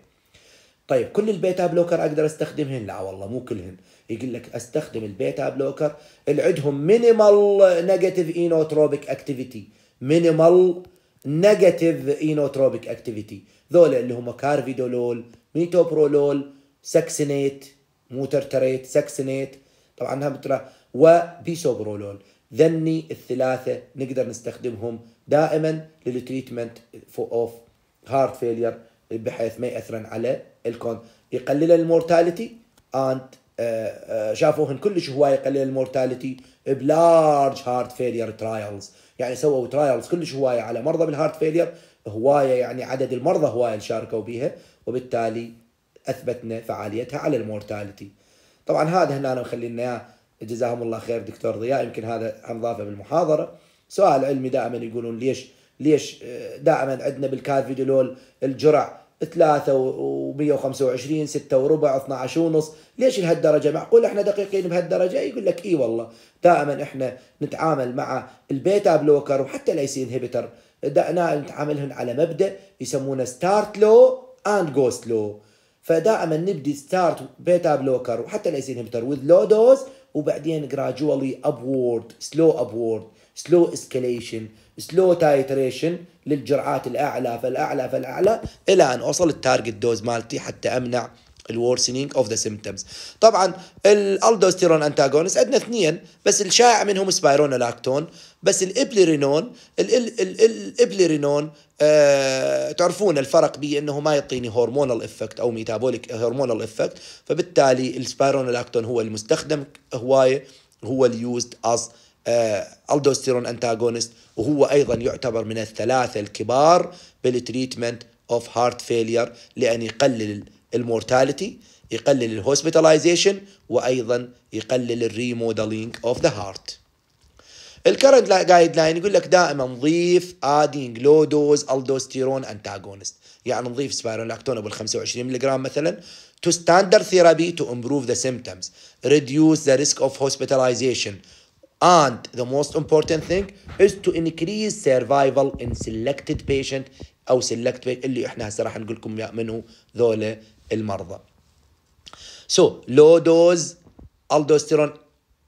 طيب كل البيتا بلوكر اقدر استخدمهن لا والله مو كلهن يقول لك استخدم البيتا بلوكر اللي عندهم مينيمال نيجاتيف اينوتروبيك اكتيفيتي مينيمال نيجاتيف اينوتروبيك اكتيفيتي ذول اللي هم كارفيدولول ميتوبرولول سكسنيت موترتريت سكسنيت طبعا هم ترى وبيسوبرولول ذني الثلاثه نقدر نستخدمهم دائما للتريتمنت اوف هارت فيلير بحيث ما ياثرن على الكون يقلل المورتاليتي اند آه، آه، شافوهن كلش هواي يقلل المورتاليتي بلارج هارت فيلير ترايلز يعني سووا ترايلز كلش هوايه على مرضى بالهارت فيلير هوايه يعني عدد المرضى هوايه اللي شاركوا بها وبالتالي اثبتنا فعاليتها على المورتاليتي. طبعا هذا هنا انا مخلي لنا اياه جزاهم الله خير دكتور ضياء يمكن هذا انضافه بالمحاضره. سؤال علمي دائما يقولون ليش ليش آه، دائما عندنا بالكافيدولول الجرع 3 و125 6 وربع 12 ونص ليش لهالدرجة معقول احنا دقيقين بهالدرجة يقول لك اي والله دائما احنا نتعامل مع البيتا بلوكر وحتى الايسي انهبيتر نتعاملهم على مبدأ يسمونه ستارت لو اند جوست لو فدائما نبدي ستارت بيتا بلوكر وحتى الايسي انهبيتر وذ لو دوز وبعدين جراجولي ابورد سلو ابورد سلو اسكاليشن سلو تايتريشن للجرعات الاعلى فالاعلى فالاعلى الى ان اوصل التارجت دوز مالتي حتى امنع الورسنينج اوف ذا سيمبتومز طبعا الالدوستيرون انتاجونست عندنا اثنين بس الشائع منهم سبايرونالاكتون بس الابليرينون الابليرينون آه تعرفون الفرق بي انه ما يعطيني هرمونال افكت او ميتابوليك هرمونال افكت فبالتالي السبايرونالاكتون هو المستخدم هوايه هو اليوزد از آه، الدوستيرون انتاغونست وهو ايضا يعتبر من الثلاثه الكبار بالتريتمنت اوف هارت فيلير لان يقلل المورتاليتي يقلل الهوسبيتاليزيشن وايضا يقلل الريموديلينج اوف ذا هارت الكرنت جايد لاين يقول لك دائما نضيف ادينج لو دوز الدوستيرون انتاغونست يعني نضيف سبايرولاكتون ابو 25 ملغ مثلا تو ستاندر ثيرابي تو امبروف ذا سيمتومز ريديوس ذا ريسك اوف هوسبيتاليزيشن And the most important thing is to increase survival in selected patient أو select patient اللي إحنا هسه راح نقول لكم يا منو ذولا المرضى. So low dose aldosterone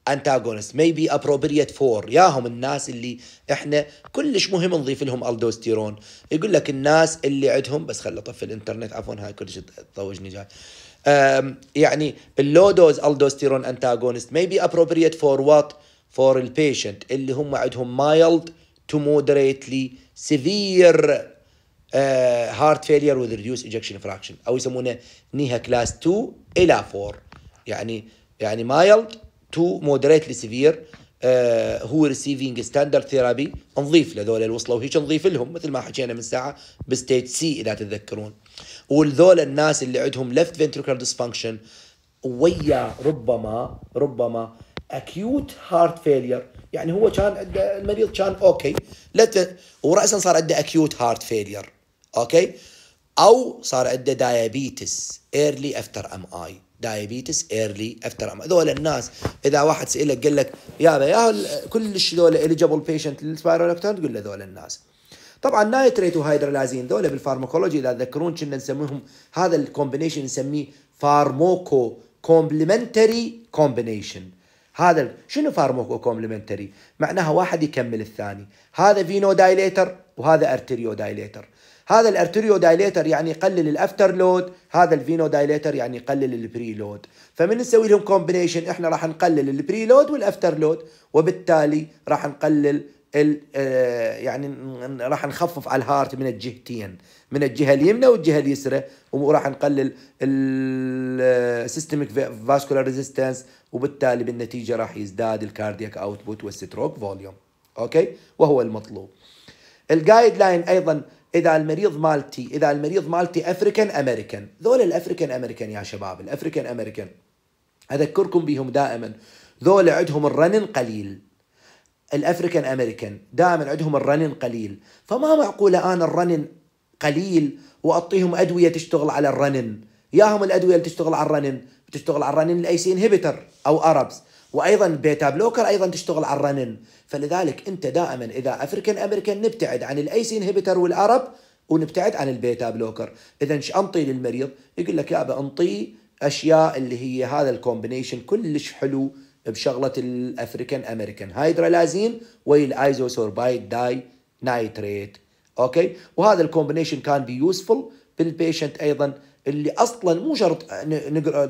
antagonist may be appropriate for ياهم الناس اللي احنا كلش مهم نضيف لهم الدوستيرون يقول لك الناس اللي عندهم بس خلي اطفي الانترنت عفوا هاي كلش تضوجني جاي يعني اللو دوز الدوستيرون antagonist may be appropriate for what for البيشنت اللي هم عندهم mild to moderately severe آه، heart failure with reduced ejection fraction او يسمونه نيها كلاس 2 الى 4 يعني يعني mild to moderately severe هو آه، receiving ستاندرد ثيرابي نضيف لهذول اللي وصلوا هيك نضيف لهم مثل ما حكينا من ساعه بستيج سي اذا تتذكرون والذول الناس اللي عندهم left ventricular dysfunction ويا ربما ربما اكيوت هارت فيلير يعني هو كان عنده المريض كان اوكي وراسا صار عنده اكيوت هارت فيلير اوكي او صار عنده دايابيتس ايرلي افتر ام اي دايابيتس ايرلي افتر ام هذول الناس اذا واحد سالك قال لك يابا يا كلش هذول اليجبل بيشنت للسبايرولكتون تقول له هذول الناس طبعا نايتريت وهيدرلازين ذولا بالفارماكولوجي اذا تذكرون كنا نسميهم هذا الكومبينيشن نسميه فارموكو كومبلمنتري كومبينيشن هذا شنو فارموكو كومبلمنتري معناها واحد يكمل الثاني هذا فينو دايليتر وهذا ارتريو دايليتر هذا الارتريو دايليتر يعني يقلل الافتر لود هذا الفينو دايليتر يعني يقلل البري لود فمن نسوي لهم كومبينيشن احنا راح نقلل البري لود والافتر لود وبالتالي راح نقلل آه، يعني راح نخفف على الهارت من الجهتين من الجهه اليمنى والجهه اليسرى وراح نقلل السيستميك فاسكولار ريزيستنس وبالتالي بالنتيجه راح يزداد الكاردياك اوتبوت والستروك فوليوم اوكي وهو المطلوب الجايد لاين ايضا اذا المريض مالتي اذا المريض مالتي افريكان امريكان ذول الافريكان امريكان يا شباب الافريكان امريكان اذكركم بهم دائما ذول عندهم الرنن قليل الافريكان امريكان دائما عندهم الرنن قليل فما معقوله انا الرنن قليل واعطيهم ادويه تشتغل على الرنن ياهم الادويه اللي تشتغل على الرنين بتشتغل على الرنين الاي سي انهبيتر او اربس وايضا بيتا بلوكر ايضا تشتغل على الرنين فلذلك انت دائما اذا افريكان امريكان نبتعد عن الاي سي انهبيتر والارب ونبتعد عن البيتا بلوكر اذا ايش انطي للمريض يقول لك يابا انطي اشياء اللي هي هذا الكومبينيشن كلش حلو بشغله الافريكان امريكان هايدرالازين والايزوسوربايد داي نايتريت اوكي وهذا الكومبينيشن كان بي يوسفول بالبيشنت ايضا اللي اصلا مو شرط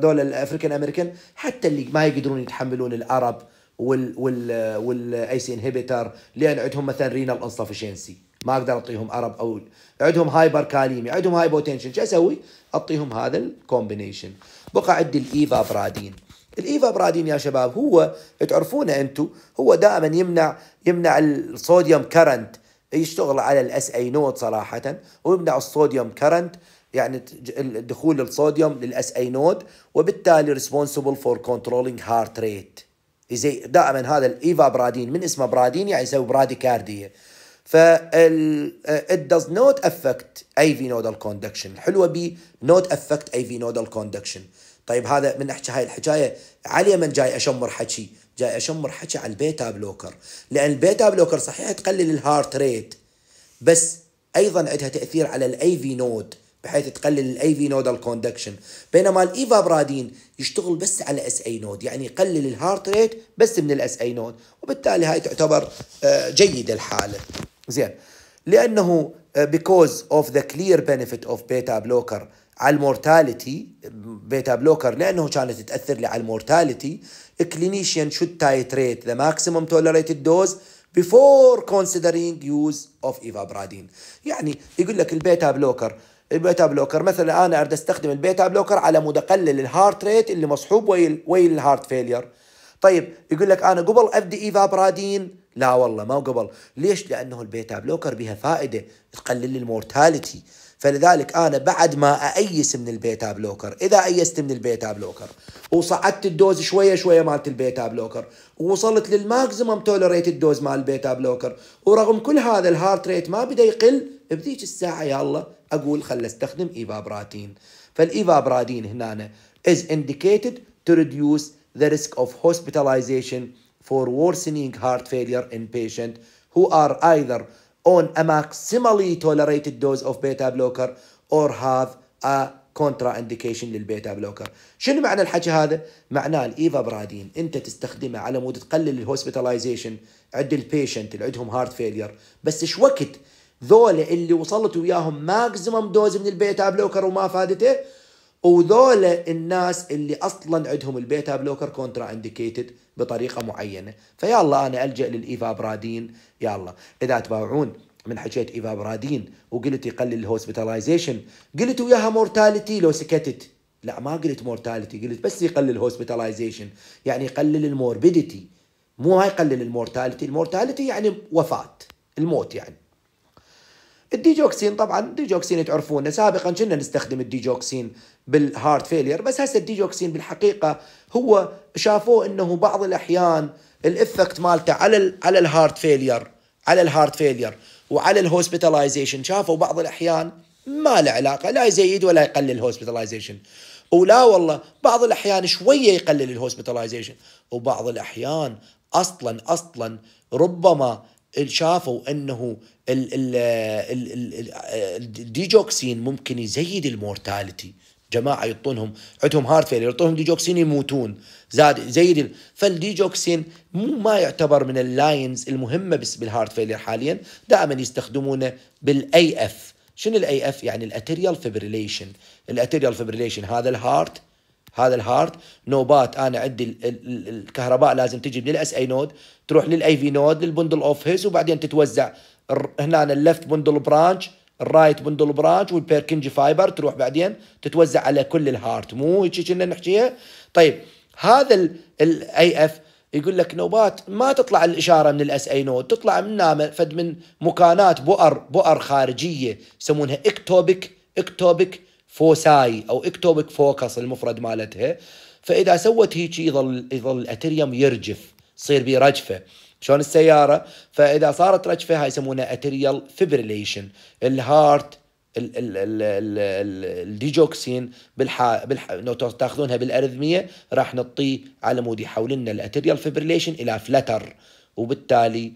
دول الافريكان امريكان حتى اللي ما يقدرون يتحملون العرب وال وال والاي سي انهبيتر لان عندهم مثلا رينال انسفشنسي ما اقدر اعطيهم عرب او عندهم هايبر كاليمي عندهم هايبوتنشن شو اسوي؟ اعطيهم هذا الكومبينيشن بقى عندي الايفا برادين الايفا برادين يا شباب هو تعرفونه انتم هو دائما يمنع يمنع الصوديوم كرنت يشتغل على الاس اي نوت صراحه ويمنع الصوديوم كرنت يعني دخول الصوديوم نود وبالتالي ريسبونسبل فور كنترولينج هارت ريت زي دائما هذا الايفا برادين من اسمه برادين يعني يسوي براديكارديا فال داز نوت افكت اي في نودال كوندكشن الحلوه بي نوت افكت اي في نودال كوندكشن طيب هذا من احكي هاي الحكايه علي من جاي اشمر حكي جاي اشمر حكي على البيتا بلوكر لان البيتا بلوكر صحيح تقلل الهارت ريت بس ايضا عندها تاثير على الاي في نود بحيث تقلل الاي في نودال كوندكشن بينما الايفابرادين e يشتغل بس على اس اي نود يعني يقلل الهارت ريت بس من الاس اي نود وبالتالي هاي تعتبر آه، جيده الحاله زين لانه بيكوز اوف ذا كلير بنفيت اوف بيتا بلوكر على المورتاليتي بيتا بلوكر لانه كانت تاثر لي على المورتاليتي كلينيشيان شود تايتريت ذا ماكسيمم توليريتد دوز before considering use of ايفابرادين e يعني يقول لك البيتا بلوكر البيتا بلوكر مثلا انا اريد استخدم البيتا بلوكر على مود اقلل الهارت ريت اللي مصحوب وي وي الهارت فيلير طيب يقول لك انا قبل ابدي ايفابرادين لا والله ما قبل ليش لانه البيتا بلوكر بها فائده تقلل المورتاليتي فلذلك انا بعد ما ايس من البيتا بلوكر اذا ايست من البيتا بلوكر وصعدت الدوز شويه شويه مالت البيتا بلوكر ووصلت للماكسيمم توليريتد دوز مال البيتا بلوكر ورغم كل هذا الهارت ريت ما بدا يقل بذيك الساعه يا الله اقول خل استخدم ايفابراتين فالايفابرادين هنا is indicated to reduce the risk of hospitalization for worsening heart failure in patient who are either on a maximally tolerated dose of beta blocker or have a contraindication للبيتا بلوكر شنو معنى الحكي هذا معناه الايفابرادين انت تستخدمه على مود تقلل الهوسبيتاليزيشن عند البيشنت اللي عندهم هارت فيلير بس ايش وقت ذولا اللي وصلت وياهم ماكسيمم دوز من البيتا بلوكر وما فادته وذولا الناس اللي اصلا عندهم البيتا بلوكر كونترا انديكيتد بطريقه معينه فيلا انا الجا للايفابرادين يلا اذا تباوعون من حكيت ايفابرادين وقلت يقلل الهوسبيتاليزيشن قلت وياها مورتاليتي لو سكتت لا ما قلت مورتاليتي قلت بس يقلل الهوسبيتاليزيشن يعني يقلل الموربيديتي مو هاي يقلل المورتاليتي المورتاليتي يعني وفاه الموت يعني الديجوكسين طبعا الديجوكسين تعرفونه سابقا كنا نستخدم الديجوكسين بالهارت فيلير بس هسه الديجوكسين بالحقيقه هو شافوه انه بعض الاحيان الافكت مالته على على الهارت فيلير على الهارت فيلير وعلى الهوسبيتاليزيشن شافوا بعض الاحيان ما له علاقه لا يزيد ولا يقلل الهوسبيتاليزيشن ولا والله بعض الاحيان شويه يقلل الهوسبيتاليزيشن وبعض الاحيان اصلا اصلا ربما شافوا انه الديجوكسين ممكن يزيد المورتاليتي جماعه يعطونهم عندهم هارت فيلير يعطونهم ديجوكسين يموتون زاد زيد فالديجوكسين مو ما يعتبر من اللاينز المهمه بس بالهارت فيلير حاليا دائما يستخدمونه بالاي اف شنو الاي اف يعني الاتريال فيبريليشن الاتريال فيبريليشن هذا الهارت هذا الهارت نوبات انا عندي الكهرباء لازم تجي من الاس اي نود تروح للاي في نود للبندل اوفيس وبعدين تتوزع هنا اللفت بندل برانش الرايت بندل برانش والبيركنج فايبر تروح بعدين تتوزع على كل الهارت مو هيك كنا نحكيها طيب هذا الاي اف يقول لك نوبات ما تطلع الاشاره من الاس اي نود تطلع من فد من مكانات بؤر بؤر خارجيه يسمونها اكتوبك اكتوبك فوساي او اكتوبك فوكس المفرد مالتها فاذا سوت هيك يظل يظل الاتريوم يرجف تصير به رجفه شلون السياره فاذا صارت رجفه هاي يسمونها اتريال فيبريليشن الهارت الديجوكسين بالح... بالح... لو تاخذونها بالارذميه راح نطي على مود لنا الاتريال فيبريليشن الى فلتر وبالتالي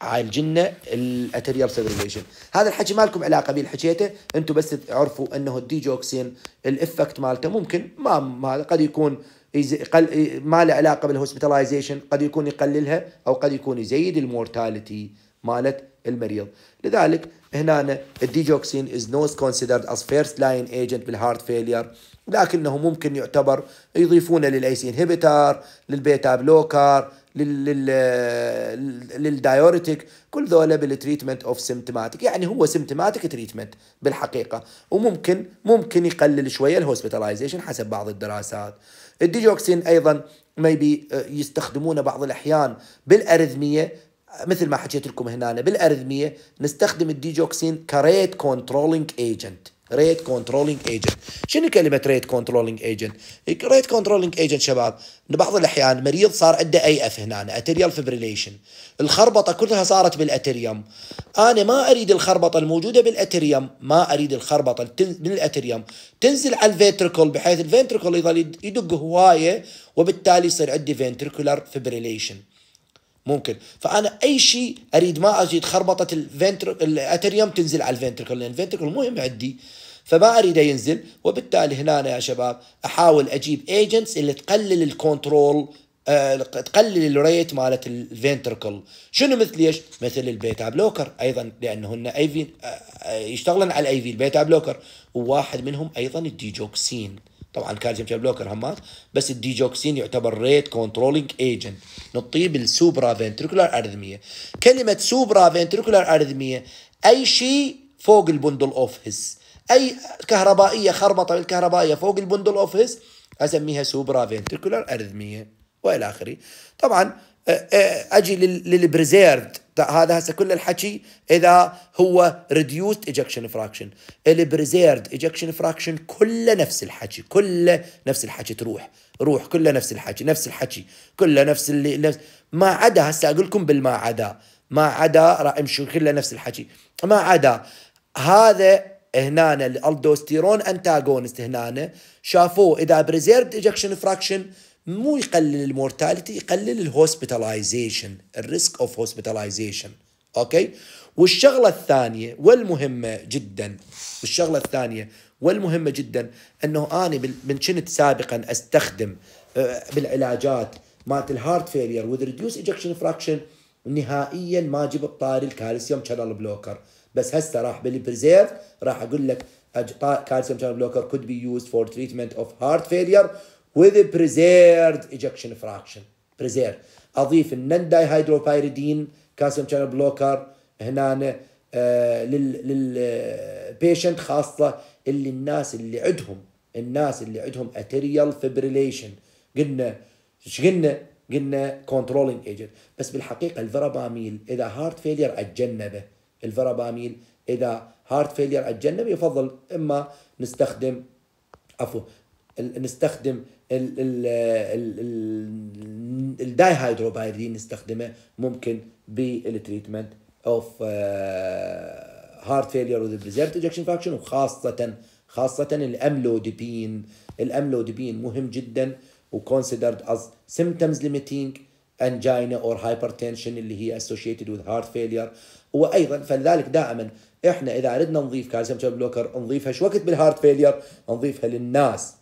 عالجنا آه، الاتريال سيرفيليشن هذا الحكي ما لكم علاقه به حكيته انتم بس تعرفوا انه الديجوكسين الافكت مالته ممكن ما, ما قد يكون يقل ما له علاقه بالهوسبيتاليزيشن قد يكون يقللها او قد يكون يزيد المورتاليتي مالت المريض لذلك هنا الديجوكسين از نوت كونسيدرد از فيرست لاين ايجنت بالهارت فيلير لكنه ممكن يعتبر يضيفونه للايس انهبيتر للبيتا بلوكر للدايوريتيك كل ذولا بالتريتمنت اوف سيمتوماتيك يعني هو سيمتوماتيك تريتمنت بالحقيقه وممكن ممكن يقلل شويه الهوسبيتاليزيشن حسب بعض الدراسات الديجوكسين أيضا ميبي آه، يستخدمونه بعض الأحيان بالأرذمية مثل ما حكيت لكم هنا بالأرذمية نستخدم الديجوكسين كريت كنترولينج ايجنت ريت كنترولينج ايجنت شنو كلمه ريت كنترولينج ايجنت ريت كنترولينج ايجنت شباب بعض الاحيان مريض صار عنده اي اف هنا اتريال فبريليشن الخربطه كلها صارت بالاتريوم انا ما اريد الخربطه الموجوده بالاتريوم ما اريد الخربطه من الاتريوم تنزل على الفنتركل بحيث الفنتركل يظل يدق هوايه وبالتالي يصير عندي فنتركولار فبريليشن ممكن فانا اي شيء اريد ما ازيد خربطه الفنتر الاتريوم تنزل على الفنتركل لان الفنتركل مهم عندي فما اريده ينزل وبالتالي هنا أنا يا شباب احاول اجيب ايجنتس اللي تقلل الكنترول أه تقلل الريت مالت الفنتركل شنو مثل ايش مثل البيتا بلوكر ايضا لانهن اي في آه، آه، يشتغلن على الاي في البيتا بلوكر وواحد منهم ايضا الديجوكسين طبعا كالسيوم بلوكر همات بس الديجوكسين يعتبر ريت كنترولينج ايجنت نطيب السوبرا فنتركولار ارذميه كلمه سوبرا فنتركولار ارذميه اي شيء فوق البندل اوف اي كهربائيه خربطه بالكهربائيه فوق البندل اوف اسميها سوبرا فنتركولار ارذميه والى اخره طبعا آه، آه، اجي للبريزيرفد هذا هسه كل الحكي اذا هو ريديوست ايجكشن فراكشن البريزيرد ايجكشن فراكشن كله نفس الحكي كله نفس الحكي تروح روح كله نفس الحكي نفس الحكي كله نفس اللي نفس ما عدا هسه اقول لكم بالما عدا ما عدا راح امشي كله نفس الحكي ما عدا هذا هنا الالدوستيرون انتاغونست هنا شافوه اذا بريزيرد ايجكشن فراكشن مو يقلل المورتاليتي يقلل الهوسبيتاليزيشن الريسك اوف هوسبيتاليزيشن اوكي والشغله الثانيه والمهمه جدا والشغله الثانيه والمهمه جدا انه انا من كنت سابقا استخدم آه، بالعلاجات مالت الهارت فيلير وذ ريديوس ايجكشن فراكشن نهائيا ما جبت طاري الكالسيوم شانل بلوكر بس هسه راح بالبريزيرف راح اقول لك كالسيوم شانل بلوكر كود بي يوز فور تريتمنت اوف هارت فيلير with a preserved ejection fraction preserved اضيف النن داي هيدروبايريدين كالسيوم شانل بلوكر هنا آه للبيشنت لل آه، خاصه اللي الناس اللي عندهم الناس اللي عندهم اتريال فبريليشن قلنا ايش قلنا؟ قلنا كنترولينج ايجنت بس بالحقيقه الفراباميل اذا هارت فيلير اتجنبه الفراباميل اذا هارت فيلير اتجنبه يفضل اما نستخدم عفوا نستخدم الداي هيدروبايرين نستخدمه ممكن بالتريتمنت اوف هارت فيلير وذ بريزيرفد اجكشن فاكشن وخاصه خاصه الاملودبين الاملودبين مهم جدا وكونسيدرد از سيمتومز ليميتينج انجينا اور هايبرتنشن اللي هي اسوشيتد وذ هارت فيلير وايضا فلذلك دائما احنا اذا اردنا نضيف كالسيوم بلوكر نضيفها شو وقت بالهارت فيلير نضيفها للناس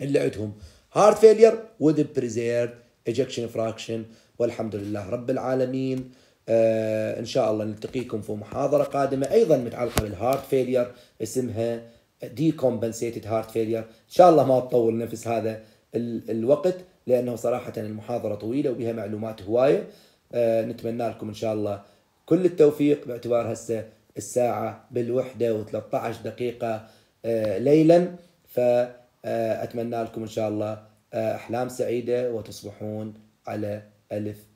اللي عندهم هارت فيلير وذ بريزيرد ايجكشن فراكشن والحمد لله رب العالمين آه ان شاء الله نلتقيكم في محاضره قادمه ايضا متعلقه بالهارت فيلير اسمها دي كومبنسيتد هارت فيلير ان شاء الله ما تطول نفس هذا الوقت لانه صراحه المحاضره طويله وبها معلومات هوايه آه نتمنى لكم ان شاء الله كل التوفيق باعتبار هسه الساعه بالوحده و13 دقيقه آه ليلا ف آه، أتمنى لكم إن شاء الله آه، أحلام سعيدة وتصبحون على ألف